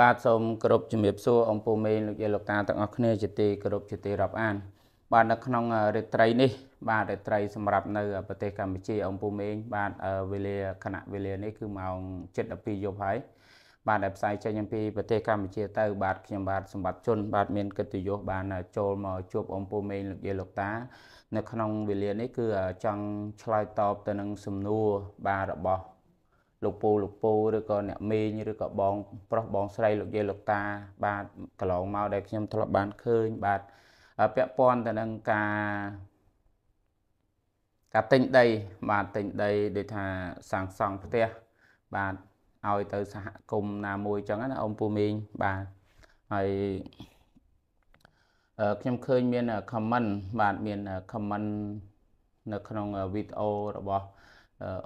បាទសូមគោរពជំរាបសួរអំពូមេងលោកយាយលោកតាទាំងអស់គ្នាជាទីគោរពជាទីរាប់អាន បាទនៅក្នុងរាត្រីនេះបាទរាត្រីសម្រាប់នៅ ប្រទេសកម្ពុជាអំពូមេងបាទវេលាខណៈវេលានេះគឺម៉ោង7:12យប់ហើយបាទដែលផ្សាយចេញអំពីប្រទេសកម្ពុជាទៅបាទខ្ញុំបាទសម្បត្តិជនបាទមានកិត្តិយសបានចូលមកជួបអំពូមេងលោកយាយលោកតា នៅក្នុងវេលានេះគឺចង់ឆ្លើយតបទៅនឹងសំណួរបាទរបស់លោកពូលោកពូឬក៏អ្នកមេងឬក៏បងប្រុសបងស្រីលោកយាយលោកតាបាទកន្លងមកដែលខ្ញុំធ្លាប់បានឃើញបាទពាក់ព័ន្ធទៅនឹងការការទិញដីបាទទិញដីដូចថាសាងសង់ផ្ទះបាទឲ្យទៅសហគមន៍ណាមួយចឹងណាអ៊ំពូមីងបាទហើយខ្ញុំឃើញមាន comment បាទមាន comment នៅក្នុងវីដេអូរបស់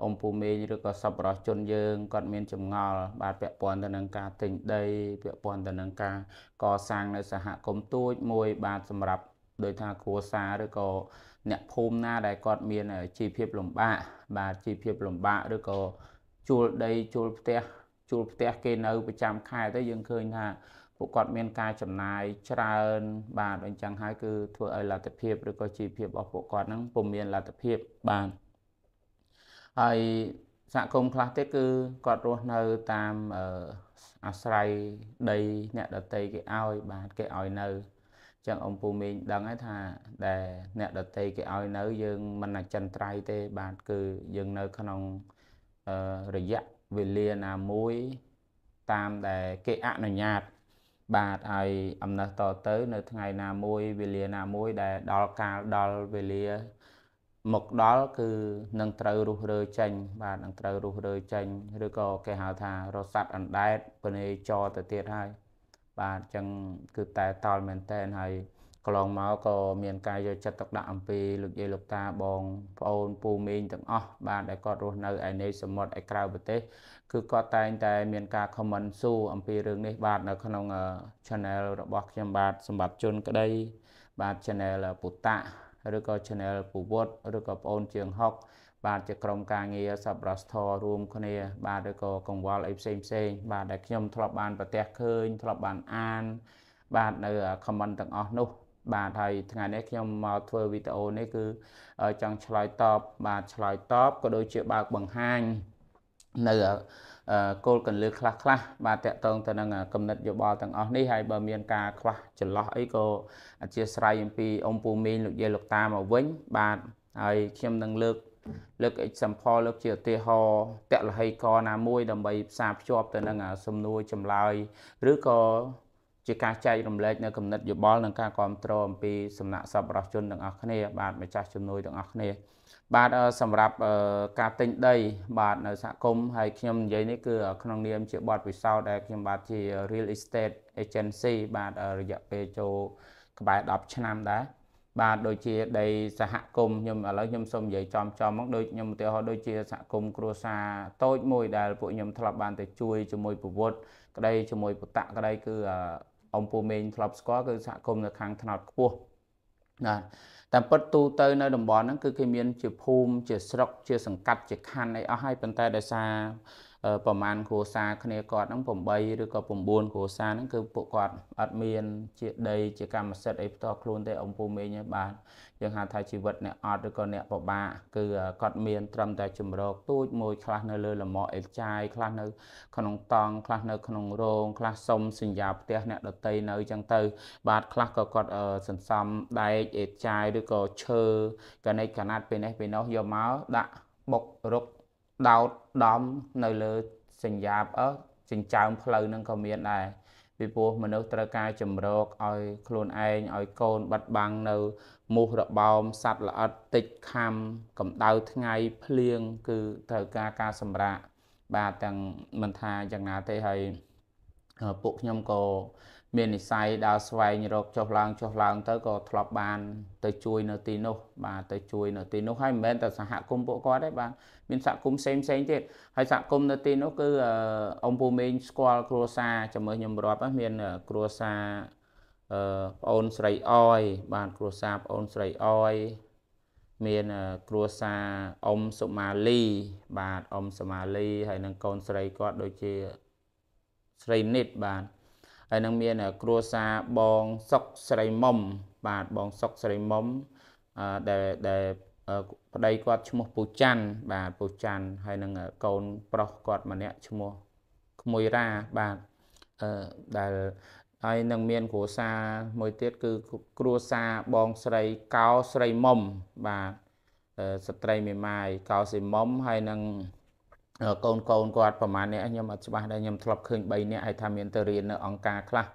អ៊ំពូមេងឬក៏សប្បុរសជនយើងគាត់មានចម្ងល់បាទពាក់ព័ន្ធទៅនឹងការទិញដី ពាក់ព័ន្ធទៅនឹងការកសាងនៅសហគមន៍ទួចមួយ បាទសម្រាប់ដោយថាគ្រួសារឬក៏អ្នកភូមិណាដែលគាត់មានជីវភាពលំបាកបាទជីវភាពលំបាកឬក៏ជួលដីជួលផ្ទះជួលផ្ទះគេនៅប្រចាំខែទៅយើងឃើញថាពួកគាត់មានការចំណាយច្រើន បាទអញ្ចឹងហើយ គឺធ្វើឲ្យលទ្ធភាពឬក៏ជីវភាពរបស់ពួកគាត់ហ្នឹងពុំមានលទ្ធភាពបាទហើយសហគមន៍ខ្លះទៀតគឺគាត់រស់នៅតាមអាស្រ័យដីអ្នកដតីគេឲ្យបាទគេឲ្យនៅចឹងអំពូមីងដឹងហើយថាដែលអ្នកដតីគេឲ្យនៅយើងមិនអចិន្ត្រៃយ៍ទេបាទគឺយើងនៅ ក្នុងរយៈវេលាណាមួយតាមដែលគេអនុញ្ញាតបាទហើយអំណះតទៅ នៅថ្ងៃណាមួយវេលាណាមួយដែលដល់កាលដល់វេលាមកដល់គឺនឹងត្រូវរុះរើចេញ បាទនឹងត្រូវរុះរើចេញឬក៏គេហៅថារស័តអណ្ដែតពនេចរទៅទៀតហើយបាទអញ្ចឹងគឺតែតល់មែនតែនហើយកន្លងមកក៏មានការយកចិត្តទុកដាក់អំពីលោកយាយលោកតាបងប្អូនពូមីងទាំងអស់បាទដែលគាត់រស់នៅឯនៃសមុទ្រឯក្រៅប្រទេសគឺគាត់តែងតែមានការ comment សួរអំពីរឿងនេះ បាទនៅក្នុង channel របស់ខ្ញុំបាទសម្បត្តិជនក្តីបាទ channel ពុតាឬក៏ Channel ពវត្តឬក៏ប្អូនជាងហុកបាទជាក្រុមការងារសប្បុរសធម៌រួមគ្នា បាទឬក៏កង្វល់អីផ្សេងផ្សេងបាទដែលខ្ញុំធ្លាប់បានប្រទះឃើញធ្លាប់បានអាន បាទនៅ comment ទាំងអស់នោះ បាទហើយថ្ងៃនេះខ្ញុំមកធ្វើវីដេអូនេះគឺចង់ឆ្លើយតបបាទឆ្លើយតបក៏ដូចជាបើកបង្ហាញនៅគោលកន្លឺខ្លះខ្លះបាទតកតងទៅនឹងគណិតយោបល់ទាំងអស់នេះហើយបើមានការខ្វះចន្លោះអីក៏អធិស្ឋានអំពីអង្គពូមីងលោកយាយលោកតាមកវិញ បាទហើយខ្ញុំនឹងលើកលើក example លើកជាឧទាហរណ៍តលហីកណាមួយដើម្បីផ្សារភ្ជាប់ទៅនឹងសំណួរចម្លើយឬក៏ជាការចែករំលែកនៅគណិតយោបល់និងការគ្រប់គ្រងអំពីសំណាក់សប្បុរសជនទាំងអស់គ្នា បាទម្ចាស់ជំនួយទាំងអស់គ្នាបាទសម្រាប់ការទិញដី បាទនៅសហគមន៍ហើយខ្ញុំនិយាយនេះគឺក្នុងនាមជាបទពិសោធន៍ដែលខ្ញុំបាទជា real estate agency បាទរយៈពេលចូលក្បែរ10ឆ្នាំដែរបាទដូចជា ដីសហគមន៍ខ្ញុំឥឡូវខ្ញុំសូមនិយាយចំចំមកដូចខ្ញុំឧទាហរណ៍ដូចជាសហគមន៍គ្រួសារតូច មួយដែលពួកខ្ញុំធ្លាប់បានទៅជួយជាមួយប្រវត្តិក្តីជាមួយបតៈក្តីគឺអំពូមេងធ្លាប់ស្គាល់គឺសហគមន៍នៅខាងថ្នោតខ្ពស់ណាតាមពិតទូទៅនៅតំបន់ហ្នឹងគឺគេមានជាភូមិជាស្រុកជាសង្កាត់ជាខណ្ឌអីអស់ហើយប៉ុន្តែដោយសារប្រមាណគ្រួសារគ្នាគាត់ហ្នឹង8ឬក៏9គ្រួសារហ្នឹងគឺពួកគាត់ អត់មានជាដីជាកម្មសិទ្ធិអីផ្ទាល់ខ្លួនទេអង្គពូមេញឯងបាទយើងហៅថាជីវិតអ្នកអត់ឬក៏អ្នកពិបាកគឺគាត់មានត្រឹមតែជំរកទូចមួយខ្លះនៅលើលំអអេចាយខ្លះនៅក្នុងតង់ខ្លះនៅក្នុងរោងខ្លះសុំសញ្ញាផ្ទះអ្នកដតីនៅអញ្ចឹងទៅ បាទខ្លះក៏គាត់សន្សំដែកអេចាយឬក៏ឈើកណិតកណាត់ពេលនេះពេលនោះយកមកដាក់បុករុកដោតដំនៅលើសញ្ញាបអឺចិញ្ចើមផ្លូវនឹងក៏មានដែរពីព្រោះមនុស្សត្រូវការជំរកឲ្យ ខ្លួនឯងឲ្យកូនបាត់បាំងនៅមូសរបោមសัตว์ល្អិតតិចខំកម្ដៅថ្ងៃភ្លៀងគឺត្រូវការការសម្រាកបាទទាំងមិនថាយ៉ាងណាទេហើយពួកខ្ញុំក៏មាននិស័យដើរស្វែងរកចុះឡើងចុះឡើងទៅក៏ធ្លាប់បានទៅជួយនៅទីនោះបាទទៅជួយនៅទីនោះហើយមិនមែនតែសហគមន៍ពួកគាត់ទេបាទមានសហគមន៍ផ្សេងផ្សេងទៀតហើយសហគមន៍នៅទីនោះគឺអង្គពូមេងស្គាល់គ្រួសារចាំមើលខ្ញុំរាប់មានគ្រួសារអឺប្អូនស្រីអយ បាទគ្រួសារប្អូនស្រីអយមានគ្រួសារអ៊ំសូម៉ាលី បាទអ៊ំសូម៉ាលីហើយនឹងកូនស្រីគាត់ដូចជាស្រីនិតបាទហើយនឹងមានគ្រួសារបងសុកស្រីមុំបាទបងសុកស្រីមុំដែលដែលប្តីគាត់ឈ្មោះពូច័ន្ទបាទពូច័ន្ទហើយនឹងកូនប្រុសគាត់ម្នាក់ឈ្មោះក្មួយរាបាទអឺដែលហើយនឹងមានគ្រួសារមួយទៀតគឺគ្រួសារបងស្រីកៅស្រីមុំបាទស្ត្រីមេម៉ាយកៅស្រីមុំហើយនឹងកូនកូនគាត់ប្រហែលអ្នកខ្ញុំអត់ច្បាស់ដែរខ្ញុំធ្លាប់ឃើញ3អ្នកហើយថាមានទៅរៀននៅអង្គការខ្លះ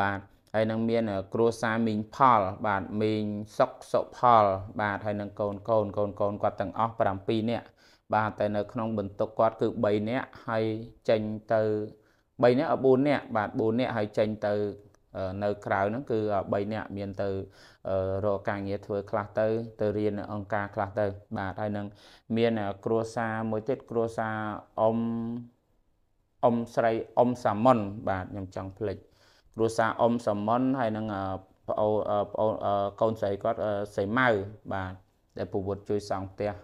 បាទហើយនឹងមានគ្រួសារមីងផល បាទមីងសុកសុផល បាទហើយនឹងកូនកូនកូនកូនគាត់ទាំងអស់7នាក់បាទតែនៅក្នុងបន្ទុកគាត់ គឺ3នាក់ហើយចេញទៅ3នាក់4នាក់បាទ4នាក់ហើយចេញទៅនៅក្រៅហ្នឹងគឺ3នាក់មានទៅរកការងារធ្វើខ្លះទៅ ទៅរៀនអង្គការខ្លះទៅ បាទហើយនឹងមានគ្រួសារមួយទៀតគ្រួសារអ៊ំអ៊ំស្រីអ៊ំសាមុន បាទខ្ញុំចង់ភ្លេចគ្រួសារអ៊ំសាមុនហើយនឹងប្អូនប្អូនកូនស្រីគាត់សីម៉ៅបាទដែលពវត្តជួយសង់ផ្ទះឲ្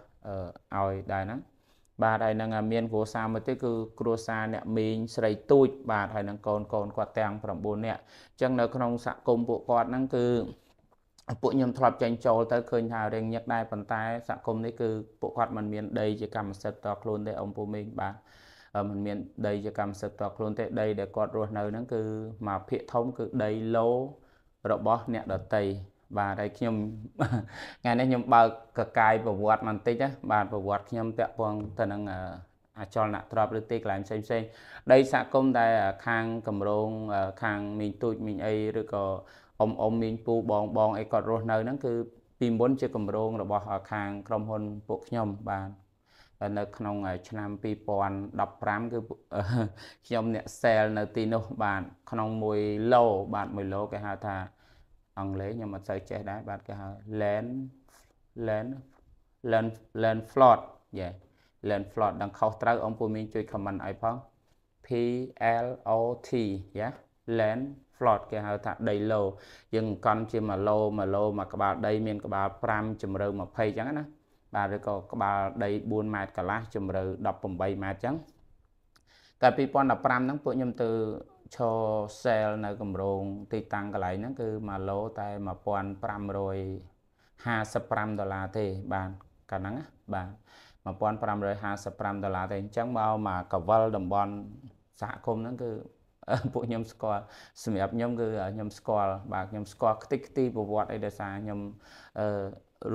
យដែរណាបាទហើយនឹងមានគ្រួសារមួយទៀតគឺគ្រួសារអ្នកមីងស្រីទូច បាទហើយនឹងកូនកូនគាត់ទាំង9នាក់អញ្ចឹងនៅក្នុងសហគមន៍ពួកគាត់ហ្នឹងគឺពួកខ្ញុំធ្លាប់ចេញចូលទៅឃើញថារឿងញឹកដែរប៉ុន្តែសហគមន៍នេះគឺពួកគាត់មិនមានដីជាកម្មសិទ្ធិតខ្លួនទេអង្គពូមីងបាទมันមានដីជាកម្មសិទ្ធិតខ្លួនទេដីដែលគាត់រស់នៅហ្នឹងគឺមកភាកធំគឺដីឡូរបស់អ្នកដតីបាទហើយខ្ញុំថ្ងៃនេះខ្ញុំបើកកកាយប្រវត្តិបន្តិចណាបាទប្រវត្តិខ្ញុំតាក់ពងទៅនឹងអចលនទ្រព្យឬទីកន្លែងផ្សេងផ្សេងដីសហគមន៍ដែលខាងកម្រងខាងមីងទូចមីងអីឬក៏អ៊ំអ៊ំមីងពូបងបងអីគាត់រស់នៅហ្នឹងគឺពីមុនជាកម្រងរបស់ខាងក្រុមហ៊ុនពួកខ្ញុំ បាទនៅក្នុងឆ្នាំ2015គឺខ្ញុំអ្នកសែលនៅទីនោះបាទក្នុង1ឡូបាទ1ឡូគេហៅថាអង់គ្លេសខ្ញុំអត់សូវចេះដែរបាទគេហៅ land land land land flood យេ land flood ដល់ខុសត្រូវអង្គពូមីងជួយ comment ឲ្យផង P L O T យ៉ា land flood គេហៅថាដីឡូយើងកាន់ជា1ឡូ1ឡូមួយក្បាលដីមានក្បាល5ជម្រៅ20អញ្ចឹងណាបាទឬក៏ក្បាលដី4ម៉ែត្រកន្លះជម្រៅ18ម៉ែត្រអញ្ចឹងកាល2015ហ្នឹងពួកខ្ញុំទៅឈរសែលនៅកម្រងទីតាំងកន្លែងហ្នឹងគឺមួយឡូតែ1555ដុល្លារទេបាទកាលហ្នឹងបាទ1555ដុល្លារទេអញ្ចឹងមកមកកវលតំបន់សហគមន៍ហ្នឹងគឺពួកខ្ញុំស្គាល់សម្រាប់ខ្ញុំគឺខ្ញុំស្គាល់បាទខ្ញុំស្គាល់ខ្ទេចខ្ទីប្រវត្តិអីដោយសារខ្ញុំអឺ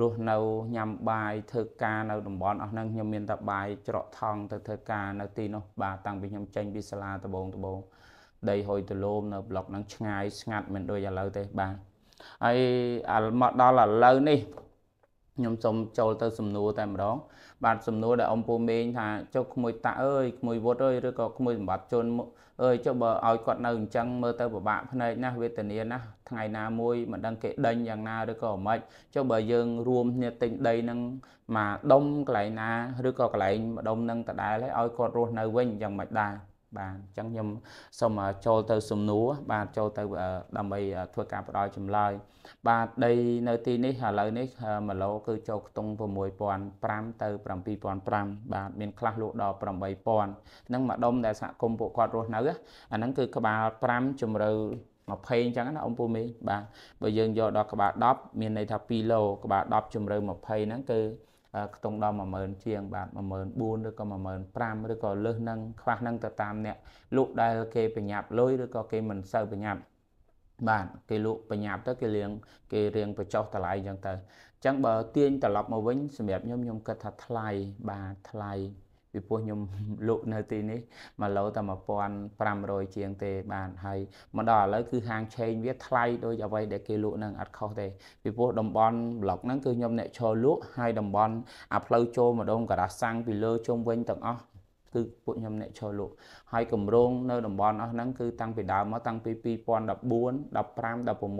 រស់នៅញ៉ាំបាយធ្វើការនៅ តំបន់អស់ហ្នឹងខ្ញុំមានតែបាយច្រកថង់ទៅធ្វើការនៅទីនោះ បាទតាំងពីខ្ញុំចេញពីសាលាដំបងដំបងដីហុយទលោមនៅប្លុកហ្នឹងឆ្ងាយស្ងាត់មិនដូចឥឡូវទេបាទហើយមកដល់ឥឡូវនេះខ្ញុំសូមចូលទៅសំណួរតែម្ដងបាទសំណួរដែលអំពូមេងថាចុះក្មួយតាក់អើយក្មួយវុតអើយឬក៏ក្មួយសម្បត្តិជនអើយចុះបើឲ្យគាត់នៅអញ្ចឹងមើលទៅពិបាកភ្នែកណាស់វេទនាណាស់ថ្ងៃណាមួយមិនដឹងគេដេញយ៉ាងណាឬក៏មិនចុះបើយើងរួមគ្នាទិញដីនឹងមកដុំកន្លែងណាឬក៏កន្លែងម្ដុំនឹងដដែលឲ្យគាត់រស់នៅវិញយ៉ាងមិនដែរបាទអញ្ចឹងខ្ញុំសូមចូលទៅសំណួរបាទចូលទៅដើម្បីធ្វើការផ្ដល់ចម្លើយបាទដីនៅទីនេះឥឡូវនេះ1ឡូគឺចូលខ្ទង់6500ទៅ7500បាទមានខ្លះលក់ដល់8000នឹងម្ដុំដែលសហគមន៍ពួកគាត់រស់នៅអាហ្នឹងគឺក្បាល5ជំរឿ20អញ្ចឹងណាអ៊ំពូមីងបាទបើយើងយកដល់ក្បាល10មានន័យថា2ឡូក្បាល10ជំរឿ20ហ្នឹងគឺខ្ទង់ដល់10000ជាងបាទ14000ឬក៏15000ឬក៏លើសនឹងខ្វះនឹងទៅតាមអ្នកលក់ដែលគេប្រញាប់លុយឬក៏គេមិនសូវប្រញាប់បាទគេលក់ប្រញាប់ទៅគេលៀងគេរៀងបញ្ចុះតម្លៃអញ្ចឹងទៅអញ្ចឹងបើ ទាញត្រឡប់មកវិញសម្រាប់ខ្ញុំខ្ញុំគិតថាថ្លៃបាទថ្លៃពីព្រោះខ្ញុំលក់នៅទីនេះ1ឡូតែ1500ជាងទេបានហើយមកដល់ឥឡូវគឺហាងឆេងវាថ្លៃដូចអ្វីដែលគេលក់នឹងអត់ខុសទេពីព្រោះតំបន់ប្លុកហ្នឹងគឺខ្ញុំអ្នកឈរលក់ហើយតំបន់អាផ្លូវចូលម្ដងការ៉ាសាំងពីលើជុំវិញទាំងអស់គឺពួកខ្ញុំអ្នកឈរលក់ហើយគម្រោងនៅតំបន់អស់ហ្នឹងគឺតាំងពីដើមមកតាំងពី2014 15 16 17 18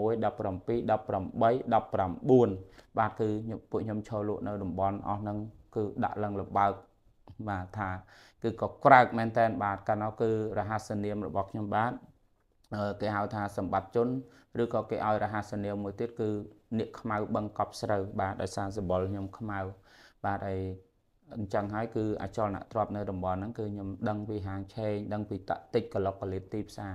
19បាទគឺពួកខ្ញុំឈរលក់នៅតំបន់អស់ហ្នឹងគឺដាក់ឡើងលម្បើកបាទថាគឺក៏ក្រើកមែនតែនបាទកាលនោះគឺរហស្សនាមរបស់ខ្ញុំបាទគេហៅថាសម្បត្តិជន ឬក៏គេឲ្យរហស្សនាមមួយទៀតគឺនាគខ្មៅបឹងកប់ស្រូវបាទដោយសារសម្បល់ខ្ញុំខ្មៅបាទហើយអញ្ចឹងហើយគឺអចលនៈទ្រពនៅតំបន់ហ្នឹងគឺខ្ញុំដឹងពីហាងឆេងដឹងពីតតិចកលុកកលិតទីផ្សារ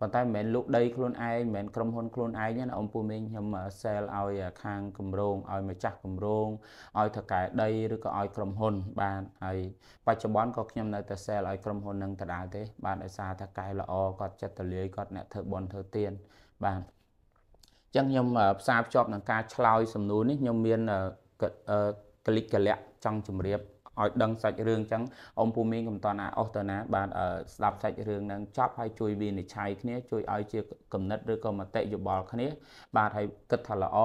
ប៉ុន្តែមិនមែនលុបដីខ្លួនឯងមិនមែនក្រុមហ៊ុនខ្លួនឯងណាអង្គពូមីងខ្ញុំសែលឲ្យខាងគម្រោងឲ្យម្ចាស់គម្រោងឲ្យថកែដីឬក៏ឲ្យក្រុមហ៊ុន បានហើយបច្ចុប្បន្នក៏ខ្ញុំនៅតែសែលឲ្យក្រុមហ៊ុននឹងដដែលទេ បានដោយសារថាកែល្អគាត់ចិត្តទលាយគាត់អ្នកធ្វើបន់ធ្វើទៀនបាទអញ្ចឹងខ្ញុំផ្សារភ្ជាប់នឹងការឆ្លើយសំណួរនេះខ្ញុំមានកិលិកលៈចង់ជម្រាបឲ្យដឹងសាច់រឿងចឹងអ៊ំពូមីងកំតនអាអស់ទៅណា បាទស្ដាប់សាច់រឿងនឹងចប់ហើយជួយវិនិច្ឆ័យគ្នាជួយឲ្យជាកំណត់ឬក៏មតិយោបល់គ្នាបាទហើយគិតថាល្អ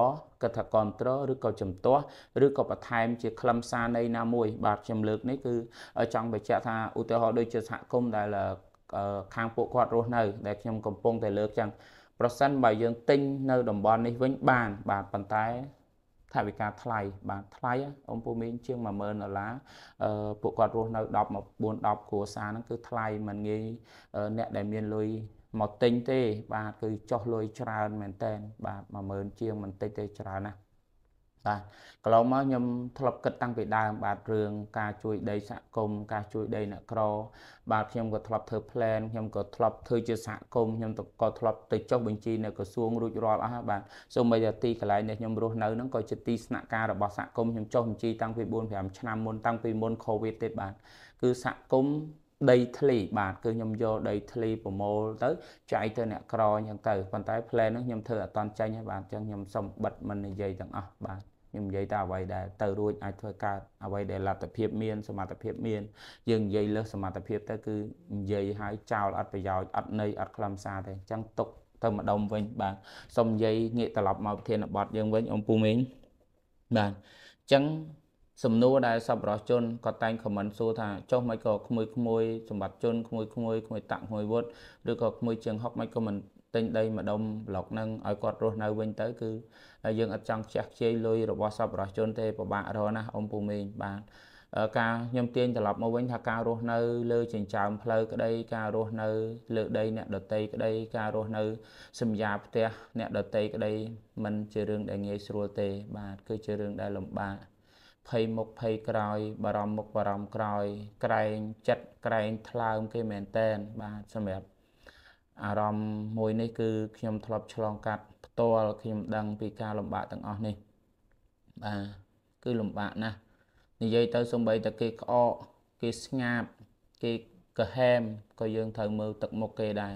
គិតថាគ្រប់គ្រងឬក៏ជំទាស់ឬក៏បន្ថែមជាខ្លឹមសារនៃណាមួយបាទខ្ញុំលើក នេះគឺចង់បញ្ជាក់ថាឧទាហរណ៍ដូចជាសហគមន៍ដែលខាងពួកគាត់រស់នៅដែលខ្ញុំកំពុងតែលើកចឹងប្រសិនបើយើងទិញនៅតំបន់នេះវិញបាន បាទប៉ុន្តែថវិកាថ្លៃបាទថ្លៃអ៊ំពូមីងជាង10000ដុល្លារពួកគាត់រស់នៅ10 14 10គ្រួសារហ្នឹងគឺថ្លៃមិនងាយអ្នកដែលមានលុយមកទិញទេ បាទគឺចោះលុយច្រើនមែនតើបាទ10000ជាងមិនតិចទេច្រើនណាស់បាទកន្លងមកខ្ញុំធ្លាប់គិតតាំងពីដើមបាទរឿងការជួយដីសហគមន៍ការជួយដីអ្នកក្រ បាទខ្ញុំក៏ធ្លាប់ធ្វើ plan ខ្ញុំក៏ធ្លាប់ធ្វើជាសហគមន៍ខ្ញុំក៏ធ្លាប់ទៅចុះបញ្ជីនៅក្រសួងរួចរាល់អស់បាទសូម្បីតែទីកន្លែងនេះខ្ញុំរស់នៅហ្នឹងក៏ជាទីស្នាក់ការរបស់សហគមន៍ខ្ញុំចុះបញ្ជីតាំងពី4 5ឆ្នាំមុនតាំងពីមុន COVID ទេបាទគឺសហគមន៍ដីធ្លីបាទគឺខ្ញុំយកដីធ្លីប្រមូលទៅចែកទៅអ្នកក្រអញ្ចឹងទៅប៉ុន្តែ plan ហ្នឹងខ្ញុំធ្វើអត់តាន់ចេញទេបាទអញ្ចឹងខ្ញុំសុំបិទមិននិយាយទាំងអស់បាទខ្ញុំនិយាយតែអ្វីដែលទៅរួចអាចធ្វើកើតអ្វីដែលលទ្ធភាពមានសមត្ថភាពមានយើងនិយាយលើសមត្ថភាព ទៅ គឺនិយាយឲ្យចោលអត់ប្រយោជន៍អត់ន័យអត់ខ្លឹមសារទេអញ្ចឹងຕົកទៅម្ដុំវិញបាទសូមនិយាយងាកត្រឡប់មកប្រធានបទយើងវិញអំពូមីងបាទអញ្ចឹងសំណួរដែលសប្បុរសជនគាត់តែងខមមិនសួរថាចុះមិនក៏ក្មួយក្មួយសម្បត្តិជនក្មួយក្មួយក្មួយតាក់ក្មួយវុតឬក៏ក្មួយជាងហុកមិនក៏មិនទិញដីម្ដុំប្លុកហ្នឹងឲ្យគាត់រស់នៅវិញទៅគឺយើងអត់ចង់ខ្ជះខ្ជាយលុយរបស់សប្បុរសជនទេពិបាករកណាអ៊ំពូមីងបាទការខ្ញុំទាញត្រឡប់មកវិញថាការរស់នៅ លើចិញ្ចើមផ្លូវក្តីការរស់នៅ លើដីអ្នកដតីក្តីការរស់នៅ សម្យាផ្ទះអ្នកដតីក្តីมันជារឿងដែលងាយស្រួលទេបាទគឺជារឿងដែលលំបាកភ័យមុខភ័យក្រោយបារម្ភមុខបារម្ភក្រោយក្រែងចិត្តក្រែងថ្លើមគេមែនតែនបាទសម្រាប់អារម្មណ៍មួយនេះគឺខ្ញុំធ្លាប់ឆ្លងកាត់ផ្ទាល់ខ្ញុំដឹង ពីការលំបាកទាំងអស់នេះបាទគឺលំបាកណាស់និយាយទៅសំបីតែគេក្អកគេស្ងាត់គេកាហែមក៏យើងត្រូវមើលទឹកមុខគេដែរ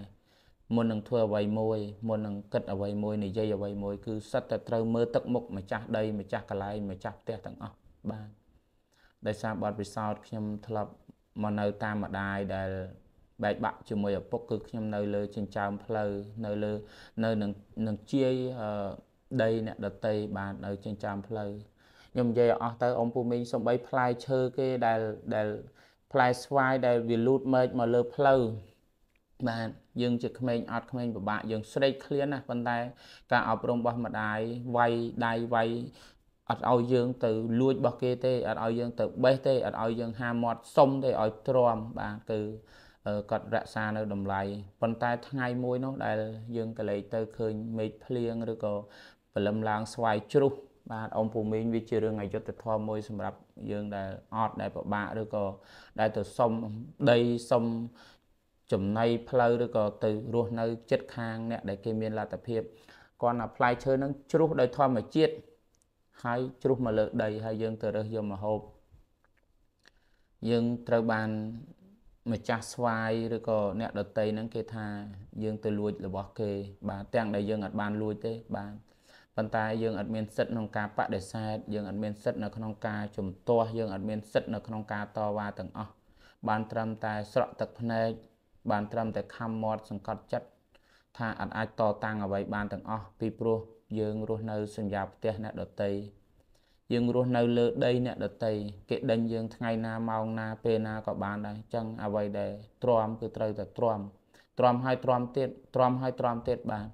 មុននឹងធ្វើអ្វីមួយមុននឹងគិតអ្វីមួយនិយាយអ្វីមួយគឺសិតតែត្រូវមើលទឹកមុខម្ចាស់ដីម្ចាស់កន្លែងម្ចាស់ផ្ទះទាំងអស់បាទដោយសារបទពិសោធន៍ខ្ញុំធ្លាប់មកនៅតាមម្ដាយដែលបែកបាក់ជាមួយឪពុកគឺខ្ញុំនៅលើចិញ្ចើមផ្លូវនៅលើនៅនឹងនឹងជាយដីអ្នកដតីបាននៅចិញ្ចើមផ្លូវខ្ញុំនិយាយអស់ទៅអ៊ំពូមីងសំបីផ្លែឈើគេដែលដែលផ្លែស្វាយដែលវាលូតមែកមកលើផ្លូវបាទយើងជាក្មេងអត់ក្មេងពិបាកយើងស្រេកឃ្លានណាប៉ុន្តែការអប់រំរបស់ម្ដាយវាយដៃវាយអត់ឲ្យយើង ទៅលួចរបស់គេទេអត់ឲ្យយើងទៅបេះទេអត់ឲ្យយើងហាមាត់សុំទេឲ្យទ្រាំបាទគឺគាត់រក្សានៅតម្លៃប៉ុន្តែថ្ងៃមួយនោះដែលយើងកលេចទៅឃើញមេឃភ្លៀងឬក៏ព្រលឹមឡើងស្វាយជ្រុះបាទអង្គពូមីងវាជារឿងអយុត្តិធម៌មួយសម្រាប់យើងដែលអត់ដែលពិបាកឬក៏ដែលទៅសុំដីសុំចំណីផ្លូវឬក៏ទៅរស់នៅ ចិត្តខាងអ្នកដែលគេមានលទ្ធភាពគាត់អាផ្លែឈើនឹងជ្រុះដោយធម្មជាតិហើយជ្រុះមកលើដីហើយយើងទៅរើសយកមកហូបយើងត្រូវបានម្ចាស់ស្វាយឬក៏អ្នកដតីហ្នឹងគេថាយើងទៅលួចរបស់គេ បាទទាំងដែលយើងអត់បានលួចទេ បាទប៉ុន្តែយើងអត់មានសិទ្ធិក្នុងការបដិសេធយើងអត់មានសិទ្ធិនៅក្នុងការជំទាស់យើងអត់មានសិទ្ធិនៅក្នុងការតវ៉ាទាំងអស់បានត្រឹមតែស្រក់ទឹកភ្នែក បានត្រឹមតែខំមាត់សង្កត់ចិត្តថាអត់អាចតតាំងអ្វីបានទាំងអស់ពីព្រោះ យើងរស់នៅសញ្ញាផ្ទះអ្នកដតីយើងរស់នៅលើដីអ្នកដតីគេដេញយើងថ្ងៃណាម៉ោងណា ពេលណាក៏បានដែរអញ្ចឹងអ្វីដែលទ្រាំគឺត្រូវតែទ្រាំទ្រាំហើយទ្រាំទៀតទ្រាំហើយទ្រាំទៀតបាទ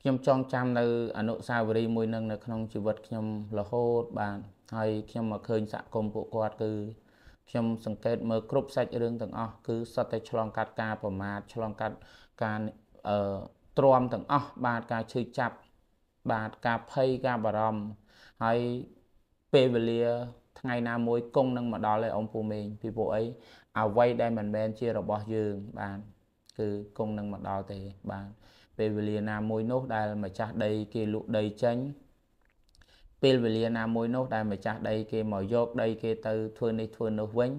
ខ្ញុំចងចាំនៅ អនុសាវរីយ៍មួយនឹង នៅក្នុងជីវិតខ្ញុំរហូត បាទហើយ ខ្ញុំមកឃើញសហគមន៍ពួកគាត់ គឺខ្ញុំសង្កេត មើលគ្រប់សាច់រឿងទាំងអស់គឺសុទ្ធតែឆ្លងកាត់ការប្រមាថឆ្លងកាត់ការអឺទ្រាំទាំងអស់បាទការឈឺចាប់បាទការភ័យការបារម្ភហើយពេលវេលាថ្ងៃណាមួយគង់នឹងមកដល់ឯអ៊ំពូមេងពីព្រោះអីអ្វីដែលមិនមែនជារបស់យើងបានគឺគង់នឹងមកដល់ទេបានពេលវេលាណាមួយនោះដែលម្ចាស់ដីគេលក់ដីចេញពេលវេលាណាមួយនោះដែលម្ចាស់ដីគេមកយកដីគេទៅធ្វើនេះធ្វើនោះវិញ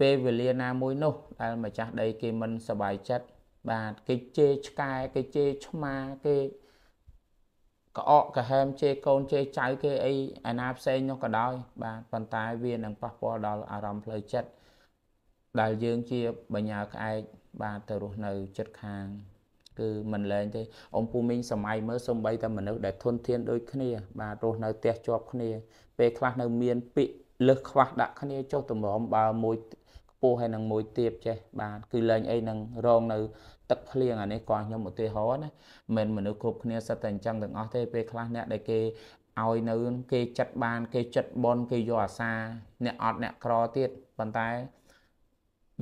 ពេលវេលាណាមួយនោះដែលម្ចាស់ដីគេមិនសบายចិត្តបាទគេជេរឆ្កែគេជេរឆ្មាគេក្អកក្ហែមជេកូនជេចៅគេអីអាណាផ្សេងនោះក៏ដោយបាទប៉ុន្តែវានឹងប៉ះពាល់ដល់អារម្មណ៍ផ្លូវចិត្តដែលយើងជាបញ្ញាក្អែកបាទទៅរស់នៅចិត្តខាងគឺមិនលែងទេអំពូមីងសម័យមើលសំបីតែមនុស្សដែលធនធានដូចគ្នាបាទរស់នៅផ្ទះជាប់គ្នាពេលខ្លះនៅមានពាក្យលឹះខ្វះដាក់គ្នាចុះតម្រំបើមួយខ្ពស់ហើយនឹងមួយទាបចេះបាទគឺលែងអីនឹងរងនៅទឹកភ្លៀងអានេះក៏ខ្ញុំឧទាហរណ៍ណាមិនមនុស្សគ្រប់គ្នាសិតតែអញ្ចឹងទាំងអស់ទេពេលខ្លះអ្នកដែលគេឲ្យនៅគេចាត់បាន គេចាត់បន គេយកអាសា អ្នកអត់អ្នកក្រទៀតប៉ុន្តែ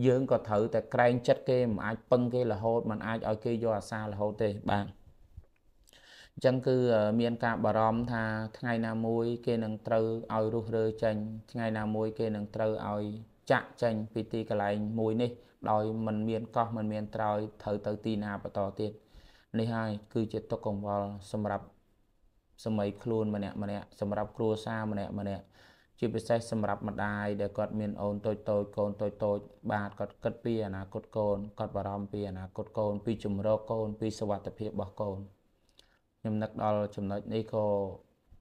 យើងក៏ត្រូវតែក្រែងចិត្តគេមិនអាចពឹងគេរហូតមិនអាចឲ្យគេយកអាសារហូតទេបាទអញ្ចឹងគឺមានការបារម្ភថាថ្ងៃណាមួយ គេនឹងត្រូវឲ្យរុះរើចេញថ្ងៃណាមួយគេនឹងត្រូវឲ្យចាក់ចេញពីទីកន្លែងមួយនេះដោយมันមានកោះมันមានត្រោយត្រូវទៅទីណាបន្តទៀតនេះហើយគឺជាទុកកង្វល់សម្រាប់សម័យខ្លួនម្នាក់ម្នាក់សម្រាប់គ្រួសារម្នាក់ម្នាក់ជាពិសេសសម្រាប់ម្ដាយដែលគាត់មានអូនតូចតូចកូនតូចតូចបាទគាត់គិតពីអនាគតកូនគាត់បារម្ភពីអនាគតកូន ពីជំរកកូន ពីសុវត្ថិភាពរបស់កូនខ្ញុំនឹកដល់ចំណុចនេះក៏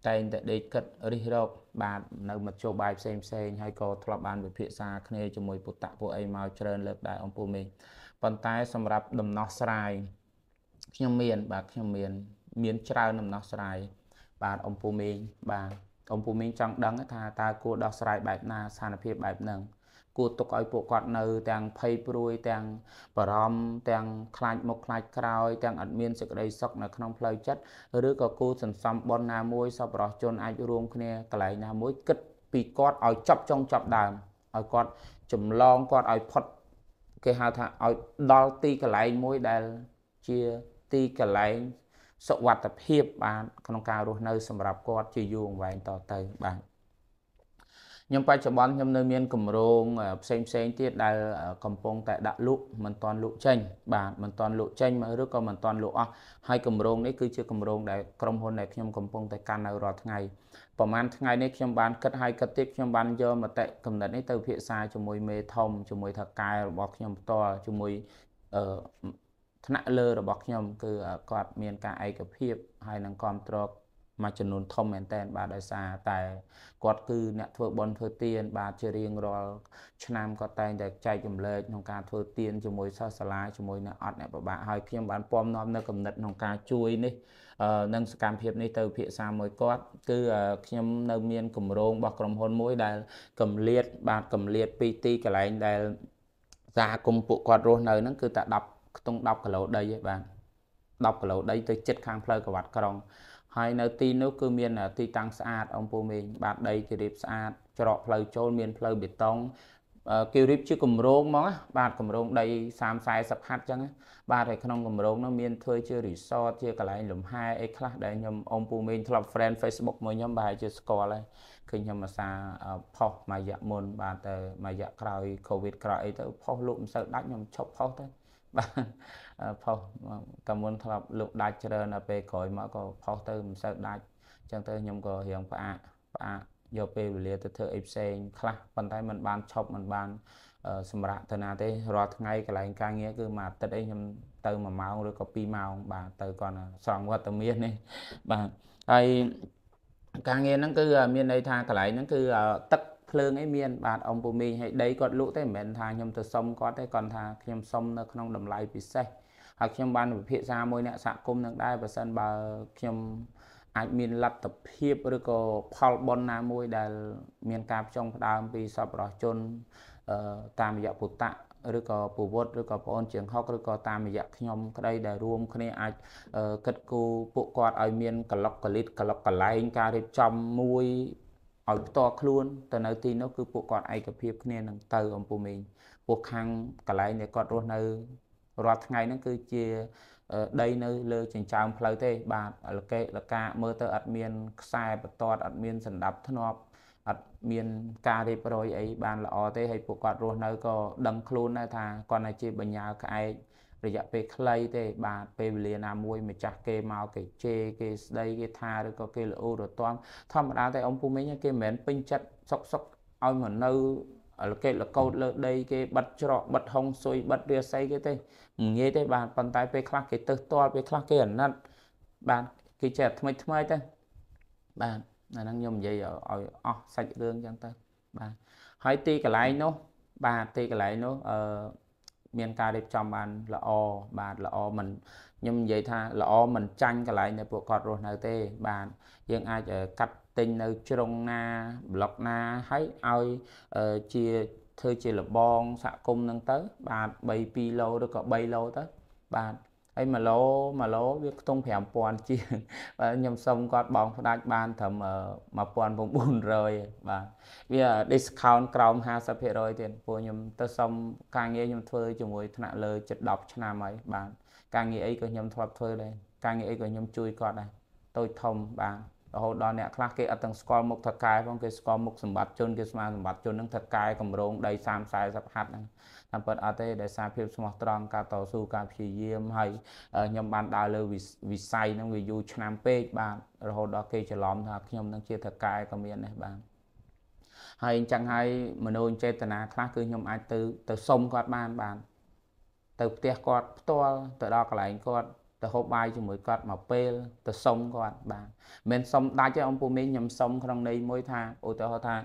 តែងតែដេកគិតរិះរកបាទនៅមធ្យោបាយផ្សេងផ្សេងហើយក៏ធ្លាប់បានវិភាសាគ្នាជាមួយពុទ្ធៈពួកអីមកច្រើនលើកដែរអំពូលមេប៉ុន្តែសម្រាប់ដំណោះស្រាយខ្ញុំមានបាទខ្ញុំមានមានច្រើនដំណោះស្រាយបាទអំពូលមេបាទអំពូលមេចង់ដឹងថាតើគួរដោះស្រាយបែបណាស្ថានភាពបែបហ្នឹងគួរទុកឲ្យពួកគាត់នៅទាំងភ័យព្រួយទាំងបារម្ភទាំងខ្លាចមុខខ្លាចក្រោយទាំងអត់មានសេចក្តីសុខនៅក្នុងផ្លូវចិត្តឬក៏គួរសន្សំបុណ្យណាមួយសប្បុរសជនអាចរួមគ្នាកន្លែងណាមួយគិតពីគាត់ឲ្យចប់ចុងចប់ដើមឲ្យគាត់ចម្លងគាត់ឲ្យផុតគេហៅថាឲ្យដល់ទីកន្លែងមួយដែលជាទីកន្លែងសុវត្ថិភាព បាទក្នុងការរស់នៅសម្រាប់គាត់ជាយូរអង្វែងតទៅបាទខ្ញុំបច្ចុប្បន្នខ្ញុំនៅមានគម្រោងផ្សេងផ្សេងទៀតដែលកំពុងតែដាក់លក់មិនទាន់លក់ចេញបាទមិនទាន់លក់ចេញឬក៏មិនទាន់លក់អស់ហើយគម្រោងនេះគឺជាគម្រោងដែលក្រុមហ៊ុនដែលខ្ញុំកំពុងតែកាន់នៅរាល់ថ្ងៃប្រហែលថ្ងៃនេះខ្ញុំបានគិតហើយគិតទៀតខ្ញុំបានយកមតិកំណត់នេះទៅពិភាក្សាជាមួយមេធំជាមួយថៅកែរបស់ខ្ញុំផ្ទាល់ជាមួយអឺថ្នាក់លើរបស់ខ្ញុំគឺគាត់មាន ការឯកភាពហើយនឹងគ្រប់គ្រងមួយចំនួនធំមែនតែនបាទដោយសារតែគាត់គឺអ្នកធ្វើបន់ធ្វើទាន បាទជារៀងរាល់ឆ្នាំគាត់តែងតែចែកចម្លែកក្នុងការធ្វើទានជាមួយសិស្សសាលាជាមួយអ្នកអត់អ្នកប្របាក់ហើយខ្ញុំបានពំនាំនៅគណិតក្នុងការជួយនេះនិងសកម្មភាពនេះទៅភាសាមួយគាត់គឺខ្ញុំនៅមានគម្រោងរបស់ក្រុមហ៊ុនមួយដែលកម្លៀតបាទកម្លៀតពីទីកន្លែងដែលសហគមន៍ពួកគាត់រស់នៅហ្នឹងគឺតែ10ខ្ទង់10គីឡូដីឯងបាទ10គីឡូដីទៅចិត្តខាងផ្លូវកវ៉ាត់ក្រុងហើយនៅ ទីនោះគឺមានទីតាំងស្អាតអំពូមេងបាទដីគេរៀបស្អាតច្រកផ្លូវចូល មានផ្លូវបេតុងគេរៀបជាគម្រោងហ្មងបាទគម្រោងដី30 40ហាត់ចឹងបាទហើយក្នុងគម្រោងនោះមានធ្វើជា resort ជាកន្លែងលំហែអីខ្លះដែលខ្ញុំអំពូមេងធ្លាប់ friend Facebook មកខ្ញុំបាទជាស្គាល់ហើយឃើញខ្ញុំអាសាផុសមួយរយៈមុន បាទទៅមួយរយៈក្រោយ COVID ក្រោយអីទៅផុសលោកមិនសូវដាច់ខ្ញុំឈប់ផុសទៅបាទផុសតែមុនធ្លាប់លុបដាច់ច្រើនដល់ពេលក្រោយមកក៏ផុសទៅមិនសូវដាច់អញ្ចឹងទៅខ្ញុំក៏រៀងផ្អាកផ្អាកយកពេលវេលាទៅធ្វើអីផ្សេងខ្លះប៉ុន្តែมันបានឈប់มันបាន សម្រាប់ទៅណាទេរាល់ថ្ងៃកន្លែងការងារគឺមួយអាទិត្យអីខ្ញុំទៅ1ម៉ោងឬក៏2ម៉ោង បាទទៅគាត់ស្រង់វត្តមាននេះបាទហើយការងារហ្នឹងគឺមានន័យថាកន្លែងហ្នឹងគឺទឹកភ្លើងអីមានបាទអំពូមីងហើយដីគាត់លក់ទេមិនមែនថាខ្ញុំទៅសុំគាត់ទេគាត់ថាខ្ញុំសុំនៅក្នុងតម្លៃពិសេសហើយខ្ញុំបានពិភាក្សាមួយអ្នកសហគមន៍នឹងដែរបើសិនបើខ្ញុំអាចមានលទ្ធភាពឬក៏ផលបនណាមួយ ដែល មានការផ្ចង់ផ្ដើមពីសពរស់ជនតាមរយៈពុតៈឬក៏ពវត្តឬក៏ប្អូនជាងហុកឬក៏តាមរយៈខ្ញុំក្តីដែលរួម គ្នាអាចគិតគូរពួកគាត់ឲ្យមានកលុកកលិតកលុកកលែងការរៀបចំមួយឲ្យផ្ទាល់ខ្លួនទៅនៅទីនោះគឺពួកគាត់ឯកភាព គ្នានឹងទៅ អំពូមីងពួកខាងកលែងដែលគាត់រស់នៅរាល់ថ្ងៃហ្នឹងគឺជាដីនៅលើចិញ្ចើមផ្លូវទេបាទលកេលកាមើលទៅអត់មានខ្សែបន្ទាត់អត់មានសណ្ដាប់ធ្នាប់អត់មានការរៀបរយអីបានល្អទេហើយពួកគាត់រស់នៅក៏ដឹងខ្លួនដែរថាគាត់តែជាបញ្ញាក្អែករយៈពេលខ្លីទេបាទពេលវេលាណាមួយម្ចាស់គេមកគេជេរគេស្ដីគេថាឬក៏គេល្អូររទាំធម្មតាតែអ៊ំពូមីងគេមិនមែនពេញចិត្តសុកសុកឲ្យមកនៅលកេតលកោតលើដីគេបិទច្រកបិទហុងស៊ុយបិទរាសីគេទេមិនងាយទេបាទប៉ុន្តែពេលខ្លះគេទៅស្ទាល់ពេលខ្លះគេអាណិត បាទគេចេះថ្មីថ្មីទៅបាទអាហ្នឹងខ្ញុំនិយាយឲ្យអស់សាច់រឿងចឹងទៅបាទហើយទីកន្លែងនោះបាទទីកន្លែងនោះអឺមានការរៀបចំបានល្អបាទល្អមិនខ្ញុំនិយាយថាល្អមិនចាញ់កន្លែងដែលពួកគាត់រស់នៅទេ បាទយើងអាចកាត់ទិញនៅជ្រុងណាប្លុកណាហើយឲ្យជាធ្វើជាលបងសហគមន៍ហ្នឹងទៅ បាទ3 2ឡូឬក៏3ឡូទៅបាទហើយ1ឡូ1ឡូវាខ្ទង់5000ជាងបាទខ្ញុំសុំគាត់បង ផ្ដាច់បានត្រឹម1900បាទវា discount ក្រោម50%ទៀតពួកខ្ញុំទៅសុំការងារខ្ញុំធ្វើជាមួយថ្នាក់លើជិត10ឆ្នាំហើយបាទការងារអីក៏ខ្ញុំធ្លាប់ធ្វើដែរការងារអីក៏ខ្ញុំជួយគាត់ដែរតូចធំបាទរហូតដល់អ្នកខ្លះគេអត់ទាំងស្គាល់មុខថកែផងគេស្គាល់មុខសម្បត្តិជនគេស្មារសម្បត្តិជននឹងថកែកម្រងដី30 40ហັດហ្នឹងតាមពិតអត់ទេដោយសារភាពស្មោះត្រង់ការតស៊ូការព្យាយាមហើយខ្ញុំបានដើរលើវិស័យហ្នឹងវាយូរឆ្នាំពេកបាទរហូតដល់គេច្រឡំថាខ្ញុំនឹងជាថកែក៏មានដែរបាទហើយអញ្ចឹងហើយមនោចេតនាខ្លះគឺខ្ញុំអាចទៅទៅសុំគាត់បានបាទទៅផ្ទះគាត់ផ្ទាល់ទៅដល់កន្លែងគាត់ទៅហូបបាយជាមួយគាត់មកពេល ទៅសុំគាត់បាទមិនសុំដាច់ទេអំពូមីងខ្ញុំសុំក្នុងន័យមួយថាឧទាហរណ៍ថា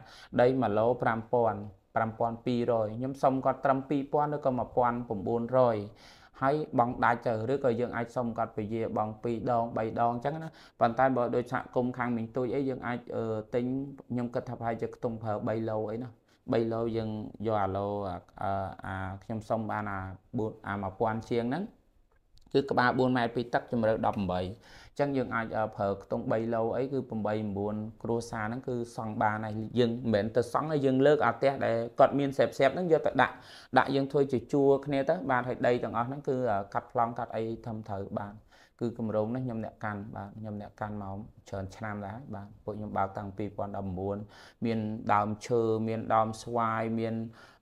ដី1ឡូ5000 5200ខ្ញុំសុំគាត់ត្រឹម2000ឬក៏1900ហើយបងដាច់ទៅឬក៏យើងអាចសុំគាត់ពជាបង2ដង3ដងអញ្ចឹងណាប៉ុន្តែបើដូចសហគមន៍ខាងមិញទួយអីយើងអាចទិញខ្ញុំគិតថាប្រហែលជាខ្ទង់ប្រើ3ឡូអីណា3ឡូយើងយកអាឡូអាខ្ញុំសុំបានអា4អា1000ជាងហ្នឹងគឺក្បាល4ម៉ែត្រពីទឹកជម្រៅ18អញ្ចឹងយើងអាចប្រើខ្ទង់3ឡូអីគឺ8 9គ្រួសារហ្នឹងគឺសង់បានហើយយើងមិនមែនទៅសង់ហើយយើងលើកអាផ្ទះដែលគាត់មានសេបសេបហ្នឹងយកទៅដាក់ដាក់យើងធ្វើជាជួរគ្នាទៅបានហើយដីទាំងអស់ហ្នឹងគឺកាត់ប្លង់កាត់អីធ្វើត្រូវបានគឺគម្រោងនេះខ្ញុំអ្នកកាន់បាទខ្ញុំអ្នកកាន់មកច្រើនឆ្នាំដែរបាទពួកខ្ញុំបើកតាំង2019មានដើមឈើមានដើមស្វាយមាន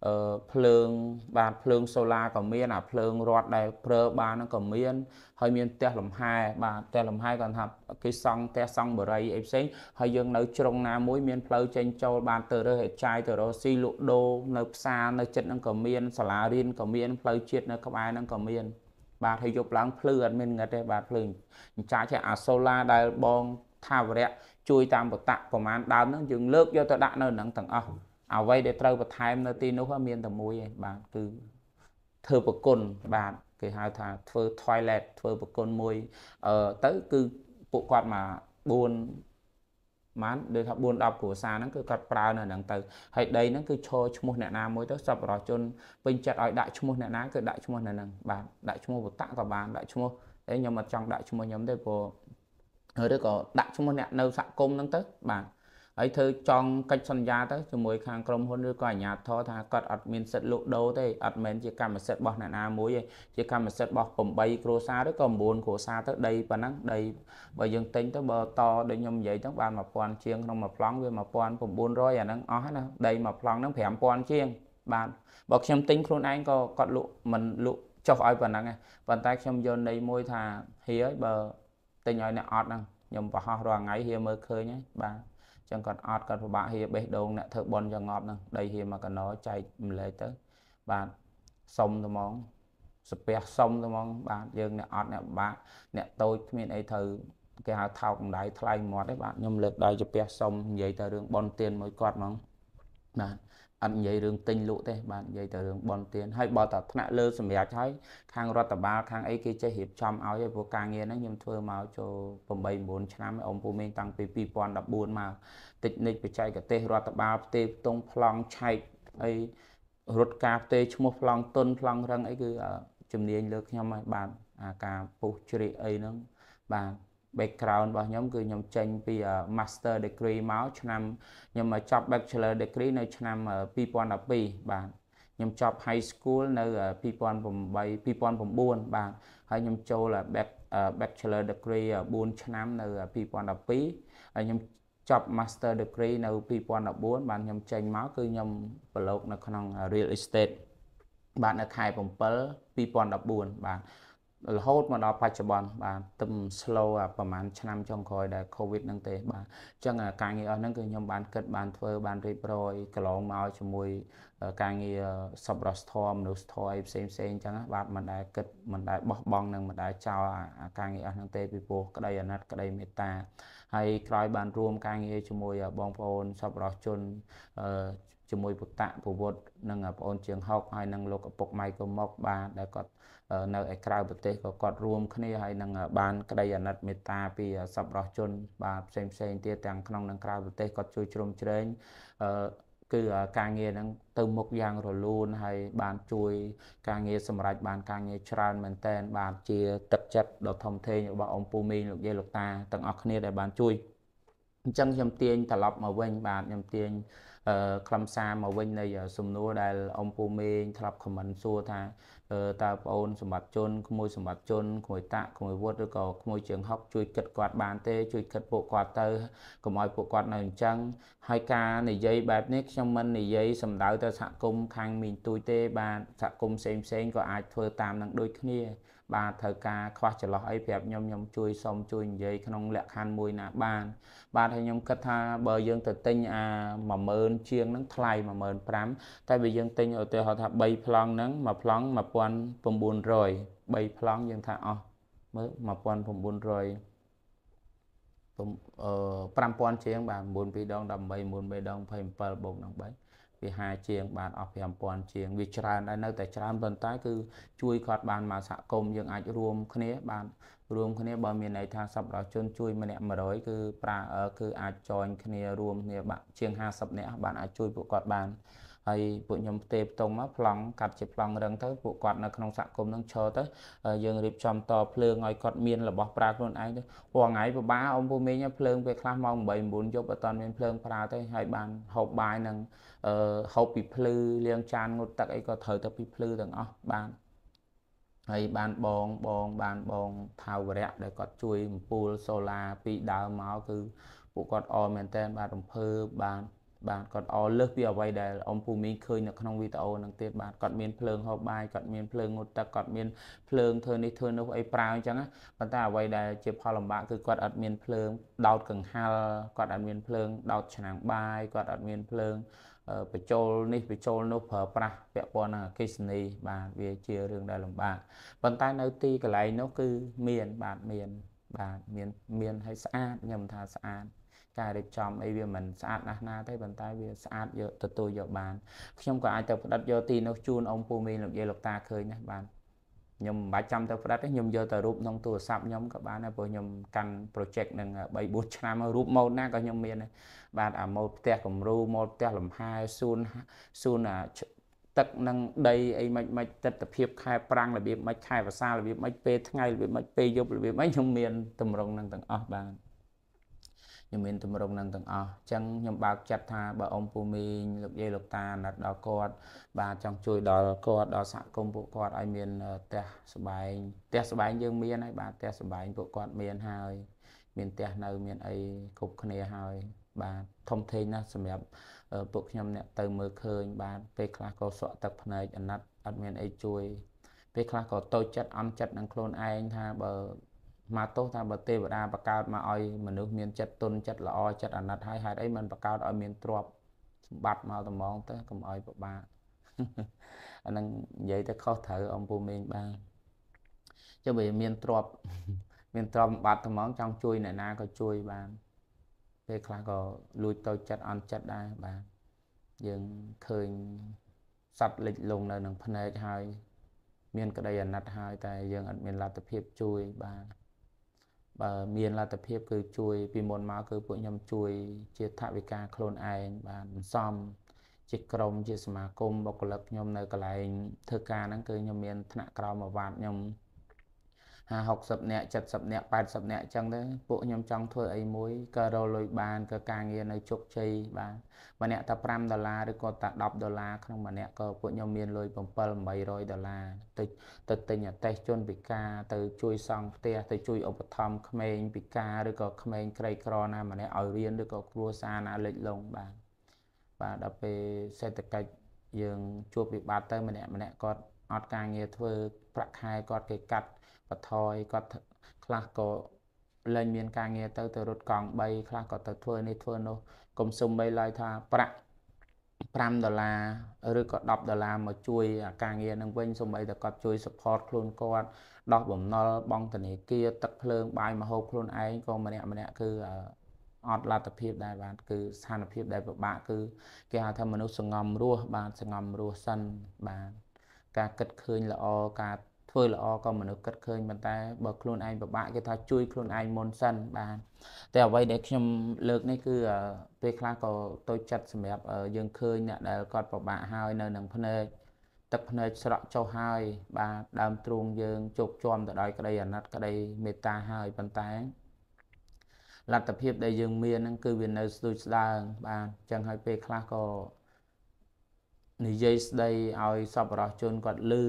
អឺភ្លើងបាទភ្លើងសូឡាក៏មានអាភ្លើងរត់ដែលប្រើបានហ្នឹងក៏មានហើយមានផ្ទះលំហែបាទផ្ទះលំហែគាត់ថាគេសង់ផ្ទះសង់បរិយអីផ្សេងហើយយើងនៅជ្រុងណាមួយមានផ្លូវចេញចូលបានទៅរើសហេចាយទៅរកស៊ីលក់ដូរនៅផ្សារនៅចិត្តហ្នឹងក៏មានសាលារៀនក៏មានផ្លូវជាតិនៅក្បែរហ្នឹងក៏មានបាទហើយយប់ឡើងភ្លឺអត់មានងឹតទេបាទភ្លើងអញ្ចាចេះអាសូឡាដែលបងថាវរៈជួយតាមបតៈប្រមាណដើមហ្នឹងយើងលើកយកទៅដាក់នៅហ្នឹងទាំងអស់អ្វីដែលត្រូវបន្ថែមនៅទីនោះមានតែមួយឯងបាទគឺធ្វើប្រគុណបាទគេហៅថាធ្វើ toilet ធ្វើប្រគុណមួយអឺទៅគឺពួកគាត់មក4បានដូចថា4 10គ្រួសារហ្នឹងគឺគាត់ប្រើនៅហ្នឹងទៅហើយដីហ្នឹងគឺឈរឈ្មោះអ្នកណាមួយទៅសពរជនពេញចិត្តឲ្យដាក់ឈ្មោះអ្នកណាគឺដាក់ឈ្មោះនៅហ្នឹងបាទដាក់ឈ្មោះវតៈក៏បានដាក់ឈ្មោះតែខ្ញុំអត់ចង់ដាក់ឈ្មោះខ្ញុំទេព្រោះឬក៏ដាក់ឈ្មោះអ្នកនៅសហគមន៍ហ្នឹងទៅបាទហើយធ្វើចង់កិច្ចសន្យាទៅជាមួយខាងក្រុមហ៊ុនឬក៏អាជ្ញាធរថាគាត់អត់មានសិទ្ធិលក់ដូរទេអត់មែនជាកម្មសិទ្ធិរបស់អ្នកណាមួយទេជាកម្មសិទ្ធិរបស់8គ្រួសារឬក៏9គ្រួសារទៅដីប៉ុណ្ណឹងដីបើយើងទិញទៅបើតដូចខ្ញុំនិយាយទៅបាន1000ជាងក្នុងមួយប្លង់វា1900អាហ្នឹងអស់ហើយណាដីមួយប្លង់ហ្នឹង5000ជាងបាទបើខ្ញុំទិញខ្លួនឯងក៏គាត់លក់មិនលក់ចុះឲ្យប៉ុណ្ណឹងប៉ុន្តែខ្ញុំយកន័យមួយថាហៀឲ្យបើទិញឲ្យអ្នកអត់ហ្នឹងខ្ញុំប្រហោះរាល់ថ្ងៃហៀមើលឃើញហើយបាទចឹងគាត់អត់គាត់ពិបាកហៀបេះដូងអ្នកធ្វើបនចងប់ហ្នឹងដីហៀមកកណោចែកម្លែកទៅបាទសុំត្មងសាពះសុំត្មងបាទយើងអ្នកអត់អ្នកពិបាកអ្នកតូចគ្មានអីត្រូវគេហៅថោកម្ដាយថ្លៃមាត់ទេបាទខ្ញុំលើកដៃសាពះសុំនិយាយទៅរឿងបនទៀនមួយគាត់ហ្មងបាទអត់និយាយរឿងទិញលក់ទេបាទនិយាយតែរឿងបនទានហើយបើតាថ្នាក់លើសម្រាប់ហើយខាងរដ្ឋបាលខាងអីគេចេះរៀបចំឲ្យឲ្យព្រោះការងារហ្នឹងខ្ញុំធ្វើមកចូល8 9ឆ្នាំអ៊ំពូមេងតាំងពី2014មកតិចនិចបច្ចេកទេសរដ្ឋបាលផ្ទេផ្ទងប្លង់ឆែកអីរត់ការផ្ទេឈ្មោះប្លង់ទុនប្លង់រឹងអីគឺជំនាញលើខ្ញុំហើយបាទអាការពុះជ្រិះអីហ្នឹងបាទ background របស់ខ្ញុំគឺខ្ញុំចេញពី master degree មកឆ្នាំខ្ញុំចប់ bachelor degree នៅឆ្នាំ2012បាទខ្ញុំចប់ high school នៅ2008 2009បាទហើយខ្ញុំចូល back bachelor degree 4ឆ្នាំនៅ2012ហើយខ្ញុំចប់ master degree នៅ2014បានខ្ញុំចេញមកគឺខ្ញុំប្រឡូកនៅក្នុង real estate បាទនៅខែ7 2014បាទរហូតមកដល់បច្ចុប្បន្នបាទទំ slow ប្រហែលឆ្នាំចុងក្រោយដែល covid ហ្នឹងទេបាទអញ្ចឹងការងារអស់ហ្នឹងគឺខ្ញុំបានគិតបានធ្វើបានរៀបរយកន្លងមកជាមួយការងារសប្បុរសធម៌មនុស្សធម៌អីផ្សេងផ្សេងអញ្ចឹងបាទមិនដែលគិតមិនដែលបោះបង់និងមិនដែលចោលការងារអស់ហ្នឹងទេពីព្រោះក្តីអាណិតក្តីមេត្តាហើយក្រោយបានរួម ការងារជាមួយបងប្អូនសប្បុរសជនជាមួយពុតៈពវុតនិងប្អូនជាងហុកហើយនិងលោកឪពុកម៉ៃក៏មកបាទដែលគាត់នៅឯក្រៅប្រទេសក៏គាត់រួមគ្នាហើយនឹងបានក្តីអាណិតមេត្តាពីសប្បុរសជនបាទផ្សេងផ្សេងទៀតទាំងក្នុងនិងក្រៅប្រទេសគាត់ជួយជ្រោមជ្រែងអឺគឺការងារហ្នឹងទៅមុខយ៉ាងរលូនហើយបានជួយ ការងារសម្រាប់បានការងារច្រើនមែនតែនបានជាទឹកចិត្តដ៏ធំធេងរបស់អង្គពូមីងលោកយាយលោកតាទាំងអស់គ្នាដែលបានជួយអញ្ចឹងខ្ញុំទាញត្រឡប់មកវិញបាទខ្ញុំទាញខ្លឹមសារមកវិញនៃសំណួរដែលអំពូមេងធ្លាប់ខមមិនសួរថាតើបងអូនសម្បត្តិជនក្មួយសម្បត្តិជនក្មួយតាក់ក្មួយវត្តឬក៏ក្មួយជើងហុកជួយគិតគាត់បានទេជួយគិតពួកគាត់ទៅកុំឲ្យពួកគាត់នៅអញ្ចឹងហើយការនិយាយបែបនេះខ្ញុំមិននិយាយសំដៅទៅសហគមន៍ខាងមីងទួយទេបាទសហគមន៍ផ្សេងផ្សេងក៏អាចធ្វើតាមនឹងដូចគ្នាបាទត្រូវការខ្វះចន្លោះអីប្រាប់ខ្ញុំខ្ញុំជួយសុំជួយនិយាយក្នុងលក្ខខណ្ឌមួយណាបាន បាទហើយខ្ញុំគិតថាបើយើងទៅទិញអា10000ជាងហ្នឹងថ្លៃ15000តែបើយើងទិញឧទាហរណ៍ថា3ប្លង់ហ្នឹងមួយប្លង់1900 3ប្លង់យើងថាអស់មើល1900 5000ជាងបាទ92ដង18 43ដង27បូកនឹង3វា5ជាង បានអស់5000ជាងវាច្រើនដែរនៅតែច្រើនប៉ុន្តែគឺជួយគាត់បានមកសហគមន៍យើងអាចរួមគ្នា បានរួមគ្នាបើមានន័យថាសប្បុរសជនជួយម្នាក់100គឺប្រើគឺអាចចងគ្នារួមគ្នាបាក់ជាង50នាក់បានអាចជួយពួកគាត់បានហើយពួកខ្ញុំផ្ទេផ្ទុំមកប្លង់កាត់ជាប្លង់រឹងទៅពួកគាត់នៅក្នុងសហគមន៍នឹងឈរទៅយើងរៀបចំតភ្លើងឲ្យគាត់មានរបស់ប្រើខ្លួនឯងទៅព្រោះថ្ងៃពិបាកអ៊ំពូមីងភ្លើងពេលខ្លះម៉ោង8 9យប់អត់ទាន់មានភ្លើងប្រើទេហើយបានហូបបាយនឹងអឺហូបពីភ្លឺលាងចានងូតទឹកអីក៏ត្រូវទៅពីភ្លឺទាំងអស់បានហើយបានបងបងបានបងថាវរៈដែលគាត់ជួយអំពូលសូឡាពីដើមមកគឺ ពួកគាត់អមែនតើបានរំភើបបាន បានគាត់អលើសពីអ្វីដែលអំពូមីងឃើញនៅក្នុងវីដេអូនឹងទៀតបាទគាត់មានភ្លើងហូបបាយគាត់មានភ្លើងងូតទឹកគាត់មានភ្លើងធ្វើនេះធ្វើនោះអីប្រើអញ្ចឹងណាប៉ុន្តែអ្វីដែលជាផលលំបាកគឺគាត់អត់មានភ្លើងដោតកង្ហាល់គាត់អត់មានភ្លើងដោតឆ្នាំងបាយគាត់អត់មានភ្លើងបញ្ចូលនេះបញ្ចូលនោះប្រើប្រាស់ពាក់ព័ន្ធនឹងអកេសនីបាទវាជារឿងដែលលំបាកប៉ុន្តែនៅទីកន្លែងនោះគឺមានបាទមានបាទមានមានឲ្យស្អាតខ្ញុំថាស្អាតការរៀបចំអីវាមិនស្អាតណាស់ណាទេប៉ុន្តែវាស្អាតយកទទួលយកបានខ្ញុំក៏អាចទៅផ្ដិតយកទីនោះជូនអង្គពូមីងលោកយាយលោកតាឃើញដែរបាទខ្ញុំមិនបាច់ចាំទៅផ្ដិតទេខ្ញុំយកទៅរូបក្នុងទូរស័ព្ទខ្ញុំក៏បានដែរព្រោះខ្ញុំកាន់ project នឹង3 4ឆ្នាំរូបម៉ូដណាក៏ខ្ញុំមានដែរបាទអាម៉ូដផ្ទះគំរូម៉ូដផ្ទះលំហែសួនសួនអាទឹកនឹងដីអីមិនមិនទស្សនភាពខែប្រាំងរបៀបមិនខែវស្សារបៀបមិនពេលថ្ងៃរបៀបមិនពេលយប់របៀបមិនខ្ញុំមានតម្រងនឹងទាំងអស់បាទខ្ញុំមានទម្រង់នឹងទាំងអស់អញ្ចឹងខ្ញុំបើកចិត្តថាបើអ៊ំពូមីងលោកយាយលោកតាណាត់ដល់គាត់បាទចង់ជួយដល់គាត់ដល់សហគមន៍ពួកគាត់ឲ្យមានផ្ទះសបែងផ្ទះសបែងយើងមានហើយបាទផ្ទះសបែងពួកគាត់មានហើយមានផ្ទះនៅមានអីគ្រប់គ្នាហើយបាទធំធេងណាស់សម្រាប់ពួកខ្ញុំអ្នកទៅមើលឃើញបាទពេលខ្លះក៏សក់ទឹកភ្នែកអាណិតអត់មានអីជួយពេលខ្លះក៏តូចចិត្តអន់ចិត្តនឹងខ្លួនឯងថាបើមកទោសថាបើទេវតាបកើតមកឲ្យមនុស្សមានចិត្តទុនចិត្តល្អចិត្តអាណិតហើយហេតុអីមិនបកើតឲ្យមានទ្រព្យសម្បត្តិមកត្មងទៅកុំឲ្យពិបាកអានឹងនិយាយទៅខុសត្រូវអំពូមេងបានចុះបើមានទ្រព្យមានទ្រព្យសម្បត្តិត្មងចង់ជួយអ្នកណាក៏ជួយបានពេលខ្លះក៏លួចទៅចិត្តអន់ចិត្តដែរបាទយើងឃើញសត្វលិចលងនៅនឹងភ្នែកហើយមានក្តីអាណិតហើយតែយើងអត់មានលទ្ធភាពជួយបាទបើមានលទ្ធភាពគឺជួយពីមុនមកគឺពួកខ្ញុំជួយ ជាថវិកាខ្លួនឯងបានសន្សំជាក្រុមជាសមាគមបុគ្គលិកខ្ញុំនៅកន្លែងធ្វើការហ្នឹងគឺខ្ញុំមានថ្នាក់ក្រោមអាវ៉ាត់ខ្ញុំ50 60នាក់70នាក់80នាក់អញ្ចឹងទៅពួកខ្ញុំចង់ធ្វើអីមួយក៏រកលុយបានក៏ការងារនៅជោគជ័យបានម្នាក់តែ5ដុល្លារឬក៏តែ10ដុល្លារក្នុងម្នាក់ក៏ពួកខ្ញុំមានលុយ7 800ដុល្លារទៅទៅទិញអតេសជនពិការ ទៅជួយសង់ផ្ទះទៅជួយឧបត្ថម្ភក្មេងពិការឬក៏ក្មេងក្រីក្រណាម្នាក់ឲ្យរៀនឬក៏គ្រួសារណាលិចលង់បានបាទដល់ពេលសេដ្ឋកិច្ចយើងជួបវិបត្តិទៅម្នាក់ម្នាក់គាត់អត់ការងារធ្វើប្រាក់ខែគាត់គេកាត់បថយគាត់ខ្លះក៏លែងមានការងារទៅទៅរត់កង់3ខ្លះក៏ទៅធ្វើនេះធ្វើនោះកុំសុំបីឡើយថាប្រាក់5ដុល្លារឬក៏10ដុល្លារមកជួយអាការងារនឹងវិញសូម្បីតែគាត់ជួយ support ខ្លួនគាត់ដោះបំណុលបង់ធនាគារទឹកភ្លើងបាយមហូបខ្លួនឯងក៏ម្នាក់ម្នាក់គឺអត់លទ្ធភាពដែរបាទគឺស្ថានភាពដែលពិបាកគឺគេហៅថាមនុស្សសង្ងំរស់បាទសង្ងំរស់សិនបាទការគិតឃើញល្អការធ្វើល្អក៏មនុស្សគិតឃើញប៉ុន្តែបើខ្លួនឯងពិបាកគេថាជួយខ្លួនឯងមុនសិនបាទតែអ្វីដែលខ្ញុំលើកនេះគឺពេលខ្លះក៏តូចចិត្តសម្រាប់យើងឃើញអ្នកដែលគាត់ពិបាកហើយនៅនឹងភ្នែកទឹកភ្នែកស្រក់ចុះហើយ បាទដើមទ្រូងយើងជោគជាំទៅដោយក្តីអាណិតក្តីមេត្តាហើយប៉ុន្តែលទ្ធភាពដែលយើងមានហ្នឹងគឺវានៅស្ទួយស្ដើងបាទអញ្ចឹងហើយពេលខ្លះក៏និយាយស្ដីឲ្យសប្បុរសជនគាត់លឺ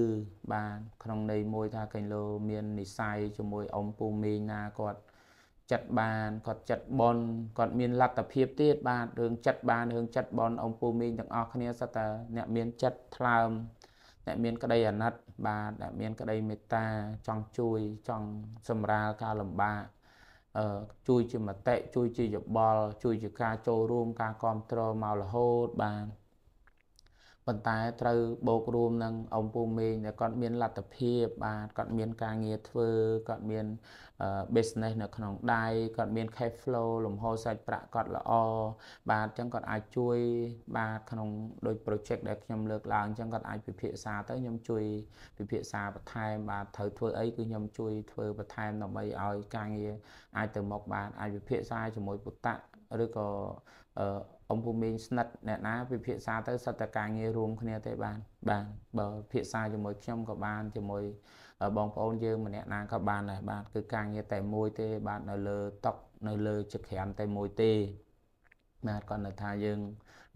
បានក្នុងន័យមួយថាកេងលោមាន និស័យជាមួយអ៊ំពូមីងណាគាត់ចិត្តបានគាត់ចិត្តបនគាត់មានលទ្ធភាពទៀតបាទរឿងចិត្តបានរឿងចិត្តបនអ៊ំពូមីងទាំងអស់គ្នាសិតតែអ្នកមានចិត្តថ្លើមអ្នកមានក្តីអាណិតបាទអ្នកមាន ក្តីមេត្តាចង់ជួយចង់សម្រាលការលំបាកអឺជួយជាមតិជួយជាយោបល់ជួយជាការចូលរួមការគ្រប់គ្រងមករហូតបាទប៉ុន្តែត្រូវបូករួម នឹងអង្គពូមេងដែលគាត់មានលទ្ធភាពបាទគាត់មាន ការងារធ្វើគាត់មាន business នៅក្នុងដៃគាត់មាន cash flow លំហូរសាច់ប្រាក់គាត់ល្អបាទអញ្ចឹងគាត់អាចជួយបាទក្នុងដូច project ដែលខ្ញុំលើកឡើងអញ្ចឹងគាត់អាចពិភាក្សាទៅខ្ញុំជួយពិភាក្សាបន្ថែមបាទត្រូវធ្វើអីគឺខ្ញុំជួយធ្វើបន្ថែមដើម្បីឲ្យការងារអាចទៅមុខបាទអាចពិភាក្សាជាមួយពុតៈឬក៏អំពូមីងស្និទ្ធអ្នកណាពិភាក្សាទៅសត្វតការងាររួមគ្នាទេបានបានបើពិភាក្សាជាមួយខ្ញុំក៏បានជាមួយបងប្អូនយើងម្នាក់ណាក៏បានដែរបាទគឺការងារតែមួយទេ បាទនៅលើតុកនៅលើចក្រានតែមួយទេបាទគាត់នៅថាយើង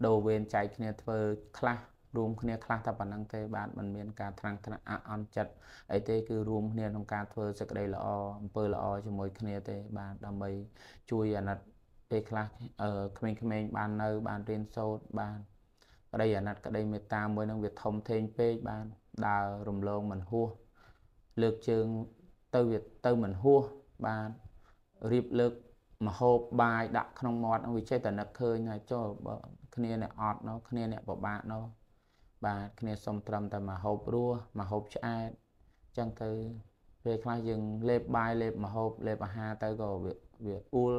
ដូរវេនចែកគ្នាធ្វើខ្លះរួមគ្នាខ្លះតែប៉ុណ្ណឹងទេបាទมันមានការថ្នាំងថ្នាក់អអន់ចិត្តអីទេគឺរួមគ្នាក្នុងការធ្វើសេចក្តីល្អអំពើល្អជាមួយគ្នាទេបាទដើម្បីជួយអាណិតពេលខ្លះក្មេងៗបាននៅ បានរៀនសូត្របានក្តីអាណិតក្តីមេត្តាមួយនឹងវាធំធេងពេកបានដើររំលងមិនហួសលើកជើងទៅវាទៅមិនហួសបានរៀបលើកមហូបបាយដាក់ក្នុងមាត់វាចេះតែនឹកឃើញហើយចុះបើគ្នាអ្នកអត់នោះគ្នាអ្នកពិបាកនោះបាទគ្នាសុំត្រឹមតែមហូបរសមហូបឆ្អែតអញ្ចឹងទៅពេលខ្លះយើងលេបបាយលេបមហូបលេបអាហារទៅក៏វាអ៊ុល